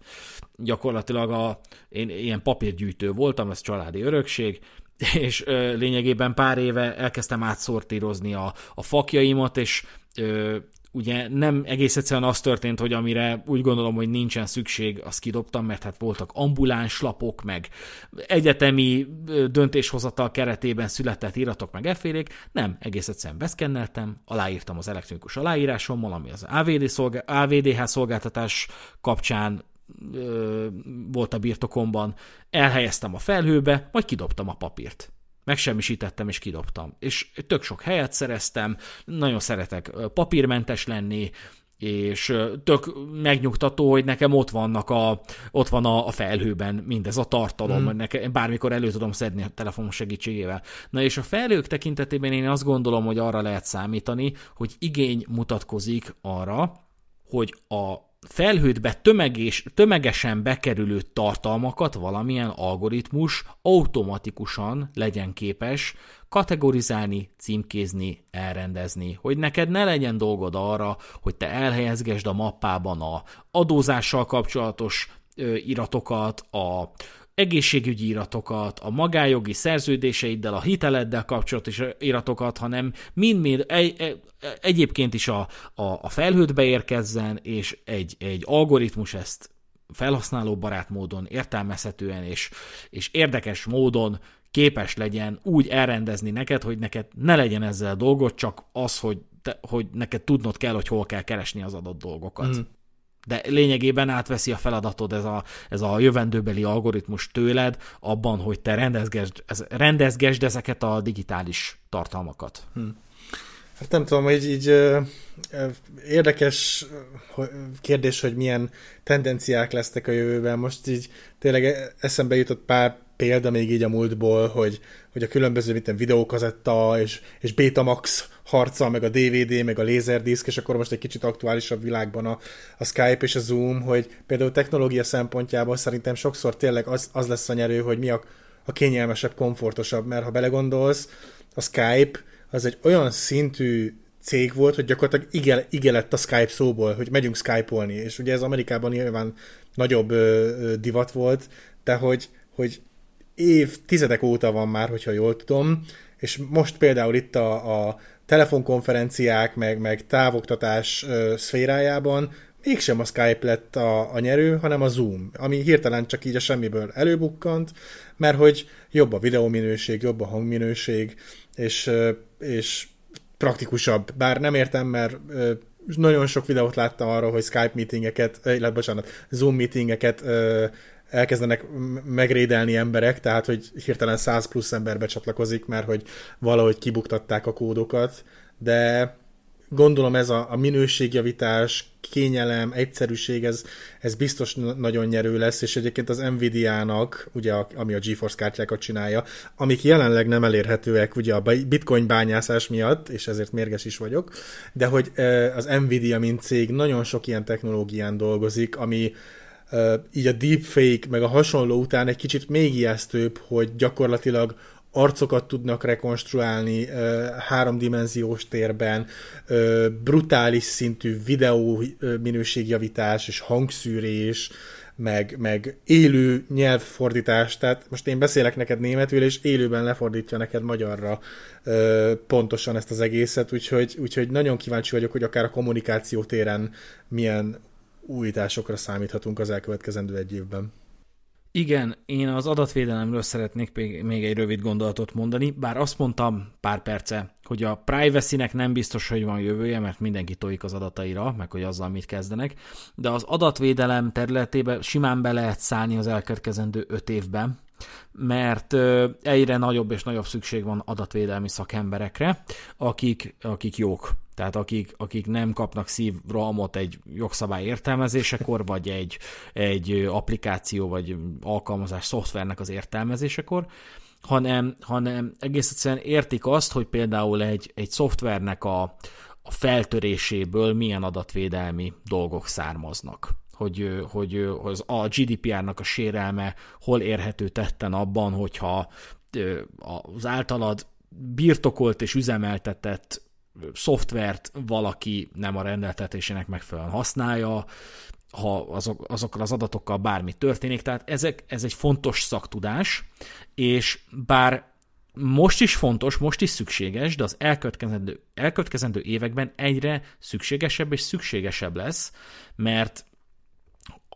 Gyakorlatilag a, én ilyen papírgyűjtő voltam, ez családi örökség, <laughs> és ö, lényegében pár éve elkezdtem átszortírozni a, a fakjaimat, és ö, ugye nem egész egyszerűen az történt, hogy amire úgy gondolom, hogy nincsen szükség, azt kidobtam, mert hát voltak ambuláns lapok, meg egyetemi döntéshozatal keretében született iratok, meg efférék. Nem, egész egyszerűen beszkenneltem, aláírtam az elektronikus aláírásommal, ami az AVD szolga- AVDH szolgáltatás kapcsán ö, volt a birtokomban, elhelyeztem a felhőbe, majd kidobtam a papírt megsemmisítettem és kidobtam. És tök sok helyet szereztem, nagyon szeretek papírmentes lenni, és tök megnyugtató, hogy nekem ott vannak a, ott van a, a felhőben mindez a tartalom, mm. nekem bármikor elő tudom szedni a telefon segítségével. Na és a felhők tekintetében én azt gondolom, hogy arra lehet számítani, hogy igény mutatkozik arra, hogy a felhődbe tömegés, tömegesen bekerülő tartalmakat valamilyen algoritmus automatikusan legyen képes kategorizálni, címkézni, elrendezni, hogy neked ne legyen dolgod arra, hogy te elhelyezgesd a mappában a adózással kapcsolatos iratokat, a egészségügyi iratokat, a magájogi szerződéseiddel, a hiteleddel kapcsolatos iratokat, hanem mind-mind egy, e, e, egyébként is a, a, a felhőt beérkezzen, és egy, egy algoritmus ezt felhasználó barát módon, értelmezhetően és, és érdekes módon képes legyen úgy elrendezni neked, hogy neked ne legyen ezzel dolgot, csak az, hogy, te, hogy neked tudnod kell, hogy hol kell keresni az adott dolgokat. Mm. De lényegében átveszi a feladatod ez a, ez a jövendőbeli algoritmus tőled abban, hogy te rendezgesd, ez, rendezgesd ezeket a digitális tartalmakat. Hm. Hát nem tudom, hogy így ö, ö, érdekes kérdés, hogy milyen tendenciák lesznek a jövőben. Most így tényleg e, eszembe jutott pár példa még így a múltból, hogy, hogy a különböző videókazetta és, és Betamax harca, meg a DVD, meg a lézerdisk, és akkor most egy kicsit aktuálisabb világban a, a Skype és a Zoom, hogy például technológia szempontjából szerintem sokszor tényleg az, az lesz a nyerő, hogy mi a, a kényelmesebb, komfortosabb, mert ha belegondolsz, a Skype az egy olyan szintű cég volt, hogy gyakorlatilag igel ige lett a Skype szóból, hogy megyünk Skype-olni, és ugye ez Amerikában nyilván nagyobb ö, ö, divat volt, de hogy, hogy évtizedek óta van már, hogyha jól tudom, és most például itt a, a telefonkonferenciák, meg, meg távoktatás ö, szférájában mégsem a Skype lett a, a nyerő, hanem a Zoom, ami hirtelen csak így a semmiből előbukkant, mert hogy jobb a videóminőség, jobb a hangminőség, és, és praktikusabb. Bár nem értem, mert nagyon sok videót láttam arról, hogy Skype meetingeket, illetve bocsánat, Zoom meetingeket elkezdenek megrédelni emberek, tehát hogy hirtelen 100 plusz ember becsatlakozik, mert hogy valahogy kibuktatták a kódokat, de gondolom ez a, a minőségjavítás, kényelem, egyszerűség, ez, ez biztos nagyon nyerő lesz, és egyébként az Nvidia-nak, ugye, ami a GeForce kártyákat csinálja, amik jelenleg nem elérhetőek ugye a bitcoin bányászás miatt, és ezért mérges is vagyok, de hogy eh, az Nvidia, mint cég nagyon sok ilyen technológián dolgozik, ami, így a deepfake meg a hasonló után egy kicsit még ijesztőbb, hogy gyakorlatilag arcokat tudnak rekonstruálni háromdimenziós térben, brutális szintű videó minőségjavítás és hangszűrés, meg, meg élő nyelvfordítás, tehát most én beszélek neked németül, és élőben lefordítja neked magyarra ö, pontosan ezt az egészet, úgyhogy, úgyhogy nagyon kíváncsi vagyok, hogy akár a kommunikáció téren milyen újításokra számíthatunk az elkövetkezendő egy évben. Igen, én az adatvédelemről szeretnék még egy rövid gondolatot mondani, bár azt mondtam pár perce, hogy a privacy-nek nem biztos, hogy van jövője, mert mindenki tojik az adataira, meg hogy azzal mit kezdenek, de az adatvédelem területébe simán be lehet szállni az elkövetkezendő öt évben, mert egyre nagyobb és nagyobb szükség van adatvédelmi szakemberekre, akik, akik jók tehát akik, akik nem kapnak szívrohamot egy jogszabály értelmezésekor, vagy egy, egy applikáció, vagy alkalmazás szoftvernek az értelmezésekor, hanem, hanem egész egyszerűen értik azt, hogy például egy, egy szoftvernek a, a feltöréséből milyen adatvédelmi dolgok származnak hogy, hogy hogy az, a GDPR-nak a sérelme hol érhető tetten abban, hogyha az általad birtokolt és üzemeltetett szoftvert valaki nem a rendeltetésének megfelelően használja, ha azok, azokkal az adatokkal bármi történik. Tehát ezek, ez egy fontos szaktudás, és bár most is fontos, most is szükséges, de az elkövetkezendő, elkövetkezendő években egyre szükségesebb és szükségesebb lesz, mert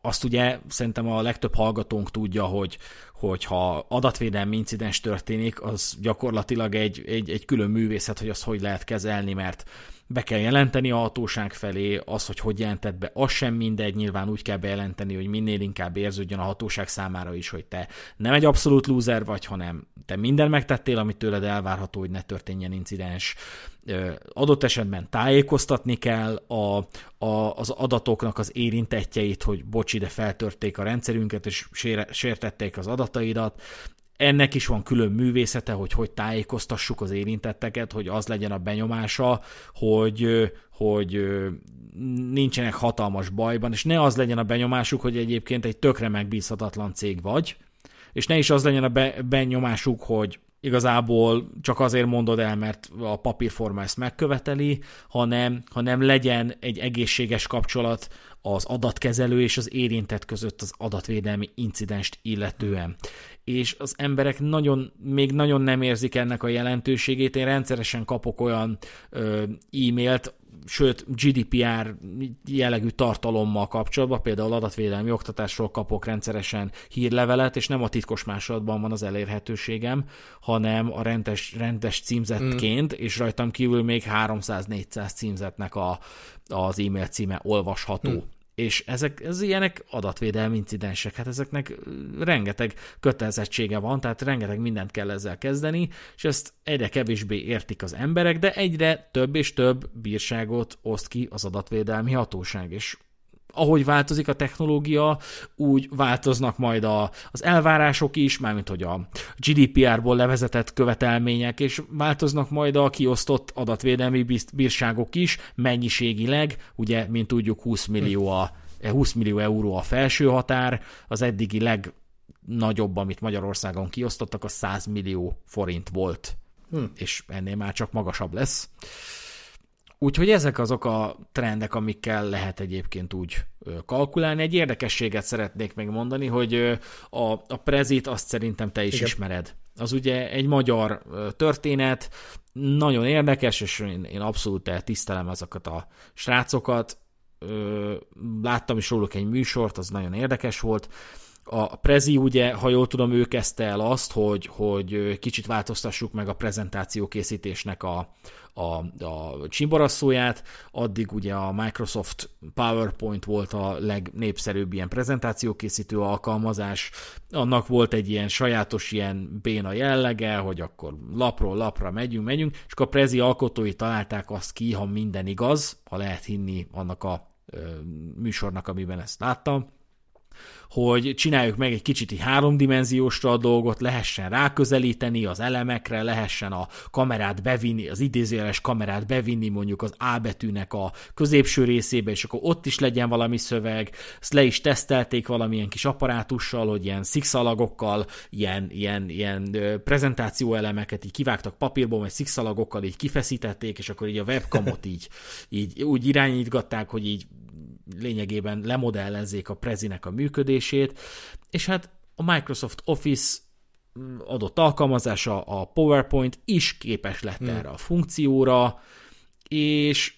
azt ugye szerintem a legtöbb hallgatónk tudja, hogy hogyha adatvédelmi incidens történik, az gyakorlatilag egy, egy, egy külön művészet, hogy azt hogy lehet kezelni, mert be kell jelenteni a hatóság felé, az, hogy hogy jelentett be, az sem mindegy, nyilván úgy kell bejelenteni, hogy minél inkább érződjön a hatóság számára is, hogy te nem egy abszolút lúzer vagy, hanem te minden megtettél, amit tőled elvárható, hogy ne történjen incidens. Adott esetben tájékoztatni kell a, a, az adatoknak az érintettjeit, hogy bocs, ide feltörték a rendszerünket, és sértették az adataidat ennek is van külön művészete, hogy hogy tájékoztassuk az érintetteket, hogy az legyen a benyomása, hogy, hogy nincsenek hatalmas bajban, és ne az legyen a benyomásuk, hogy egyébként egy tökre megbízhatatlan cég vagy, és ne is az legyen a benyomásuk, hogy igazából csak azért mondod el, mert a papírforma ezt megköveteli, hanem, hanem legyen egy egészséges kapcsolat az adatkezelő és az érintett között az adatvédelmi incidenst illetően és az emberek nagyon, még nagyon nem érzik ennek a jelentőségét. Én rendszeresen kapok olyan ö, e-mailt, sőt GDPR jellegű tartalommal kapcsolatban, például adatvédelmi oktatásról kapok rendszeresen hírlevelet, és nem a titkos másolatban van az elérhetőségem, hanem a rendes, rendes címzetként, mm. és rajtam kívül még 300-400 címzetnek a, az e-mail címe olvasható. Mm. És ezek, ez ilyenek adatvédelmi incidensek, hát ezeknek rengeteg kötelezettsége van, tehát rengeteg mindent kell ezzel kezdeni, és ezt egyre kevésbé értik az emberek, de egyre több és több bírságot oszt ki az adatvédelmi hatóság, és ahogy változik a technológia, úgy változnak majd a, az elvárások is, mármint hogy a GDPR-ból levezetett követelmények, és változnak majd a kiosztott adatvédelmi bírságok is, mennyiségileg, ugye, mint tudjuk, 20 millió a 20 eh, millió euró a felső határ, az eddigi leg nagyobb amit Magyarországon kiosztottak, a 100 millió forint volt. Hmm. És ennél már csak magasabb lesz. Úgyhogy ezek azok a trendek, amikkel lehet egyébként úgy kalkulálni. Egy érdekességet szeretnék még mondani, hogy a, a prezit azt szerintem te is Igen. ismered. Az ugye egy magyar történet, nagyon érdekes, és én, én abszolút tisztelem azokat a srácokat. Láttam is róluk egy műsort, az nagyon érdekes volt a Prezi ugye, ha jól tudom, ő kezdte el azt, hogy, hogy kicsit változtassuk meg a prezentáció készítésnek a, a, a csimboraszóját, addig ugye a Microsoft PowerPoint volt a legnépszerűbb ilyen prezentációkészítő alkalmazás, annak volt egy ilyen sajátos ilyen béna jellege, hogy akkor lapról lapra megyünk, megyünk, és akkor a Prezi alkotói találták azt ki, ha minden igaz, ha lehet hinni annak a műsornak, amiben ezt láttam, hogy csináljuk meg egy kicsit így háromdimenziósra a dolgot, lehessen ráközelíteni az elemekre, lehessen a kamerát bevinni, az idézőjeles kamerát bevinni mondjuk az A betűnek a középső részébe, és akkor ott is legyen valami szöveg, ezt le is tesztelték valamilyen kis apparátussal, hogy ilyen szikszalagokkal, ilyen, ilyen, ilyen prezentáció elemeket így kivágtak papírból, vagy szikszalagokkal így kifeszítették, és akkor így a webkamot így, így úgy irányítgatták, hogy így lényegében lemodellezzék a Prezinek a működését, és hát a Microsoft Office mm, adott alkalmazása, a PowerPoint is képes lett hmm. erre a funkcióra, és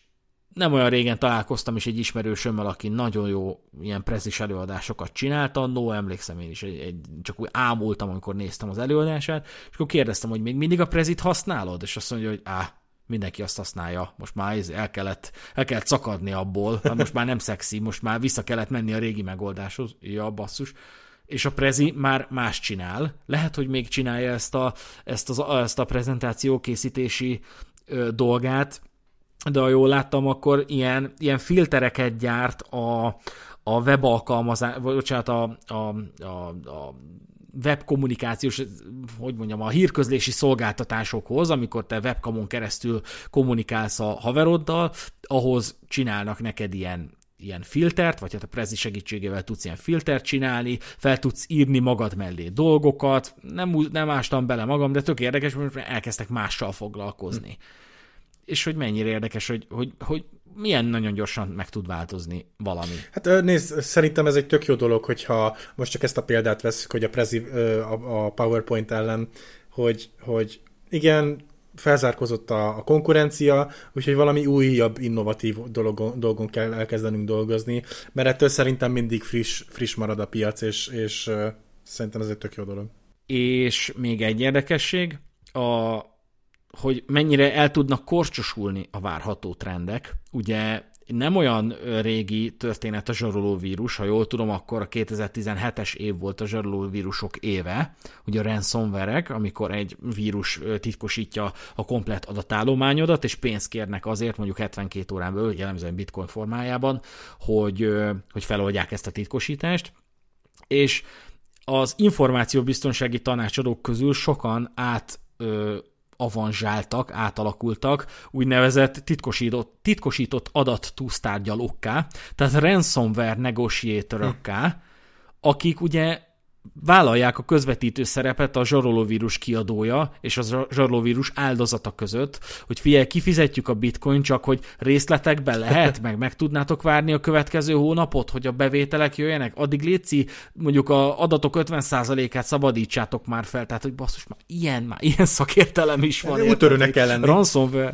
nem olyan régen találkoztam is egy ismerősömmel, aki nagyon jó ilyen prezis előadásokat csinált annó, emlékszem én is, egy, egy, csak úgy ámultam, amikor néztem az előadását, és akkor kérdeztem, hogy még mindig a prezit használod? És azt mondja, hogy á, mindenki azt használja. Most már el kellett, el kellett szakadni abból, hát most már nem szexi, most már vissza kellett menni a régi megoldáshoz. Ja, basszus és a Prezi már más csinál. Lehet, hogy még csinálja ezt a, ezt az, ezt a prezentáció készítési ö, dolgát, de ha jól láttam, akkor ilyen, ilyen filtereket gyárt a, a webalkalmazás, vagy bocsánat, a, a, a, a webkommunikációs, hogy mondjam, a hírközlési szolgáltatásokhoz, amikor te webkamon keresztül kommunikálsz a haveroddal, ahhoz csinálnak neked ilyen ilyen filtert, vagy hát a Prezi segítségével tudsz ilyen filtert csinálni, fel tudsz írni magad mellé dolgokat, nem, nem ástam bele magam, de tök érdekes, mert elkezdtek mással foglalkozni. Hm és hogy mennyire érdekes, hogy, hogy, hogy milyen nagyon gyorsan meg tud változni valami. Hát nézd, szerintem ez egy tök jó dolog, hogyha most csak ezt a példát veszük, hogy a, prezi, a, a PowerPoint ellen, hogy, hogy igen, felzárkozott a, a konkurencia, úgyhogy valami újabb, innovatív dologon, dolgon kell elkezdenünk dolgozni, mert ettől szerintem mindig friss, friss marad a piac, és, és szerintem ez egy tök jó dolog. És még egy érdekesség, a hogy mennyire el tudnak korcsosulni a várható trendek. Ugye nem olyan régi történet a zsarolóvírus, ha jól tudom, akkor a 2017-es év volt a zsarolóvírusok éve, ugye a ransomware amikor egy vírus titkosítja a komplet adatállományodat, és pénzt kérnek azért, mondjuk 72 órán belül, jellemzően bitcoin formájában, hogy, hogy feloldják ezt a titkosítást, és az információbiztonsági tanácsadók közül sokan át avanzsáltak, átalakultak úgynevezett titkosított, titkosított adattúsztárgyalókká, tehát ransomware negotiatorokká, akik ugye vállalják a közvetítő szerepet a zsarolóvírus kiadója és a zsarolóvírus áldozata között, hogy figyelj, kifizetjük a bitcoin, csak hogy részletekbe lehet, <laughs> meg meg tudnátok várni a következő hónapot, hogy a bevételek jöjjenek, addig léci, mondjuk a adatok 50%-át szabadítsátok már fel, tehát hogy basszus, már ilyen, már ilyen szakértelem is van. Útörőnek ellene. Ransomware.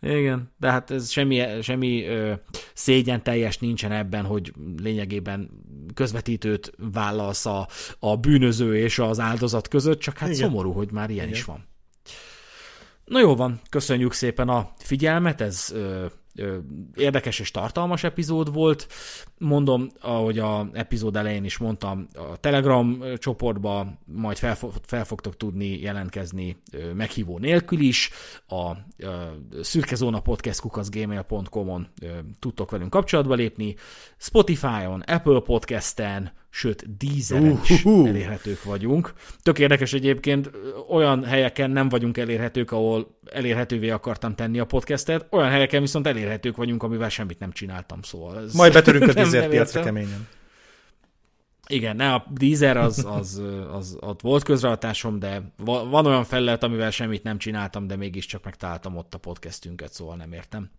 Igen, de hát ez semmi, semmi ö, szégyen teljes nincsen ebben, hogy lényegében közvetítőt válasz a, a bűnöző és az áldozat között, csak hát Igen. szomorú, hogy már ilyen Igen. is van. Na jó van, köszönjük szépen a figyelmet, ez ö, érdekes és tartalmas epizód volt. Mondom, ahogy a epizód elején is mondtam, a Telegram csoportba majd fel, fel fogtok tudni jelentkezni meghívó nélkül is. A szürkezóna kukaszgmailcom on tudtok velünk kapcsolatba lépni. Spotify-on, Apple Podcast-en, sőt dízeren is elérhetők vagyunk. Tök érdekes egyébként, olyan helyeken nem vagyunk elérhetők, ahol elérhetővé akartam tenni a podcastet, olyan helyeken viszont elérhetők vagyunk, amivel semmit nem csináltam, szóval ez Majd betörünk a <laughs> dízért piacra keményen. Igen, ne, a Deezer az, az, az, ott volt közrehatásom, de van olyan felület, amivel semmit nem csináltam, de mégiscsak megtaláltam ott a podcastünket, szóval nem értem.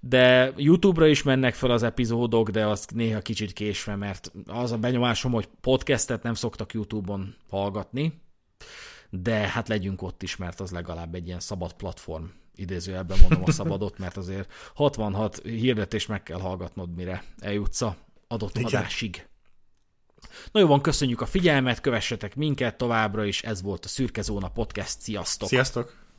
De YouTube-ra is mennek fel az epizódok, de az néha kicsit késve, mert az a benyomásom, hogy podcastet nem szoktak YouTube-on hallgatni, de hát legyünk ott is, mert az legalább egy ilyen szabad platform idézőjelben mondom a szabadot, mert azért 66 hirdetés meg kell hallgatnod, mire eljutsz a adott Igen. adásig. Nagyon van, köszönjük a figyelmet, kövessetek minket továbbra is, ez volt a Szürke Zóna Podcast, sziasztok! Sziasztok!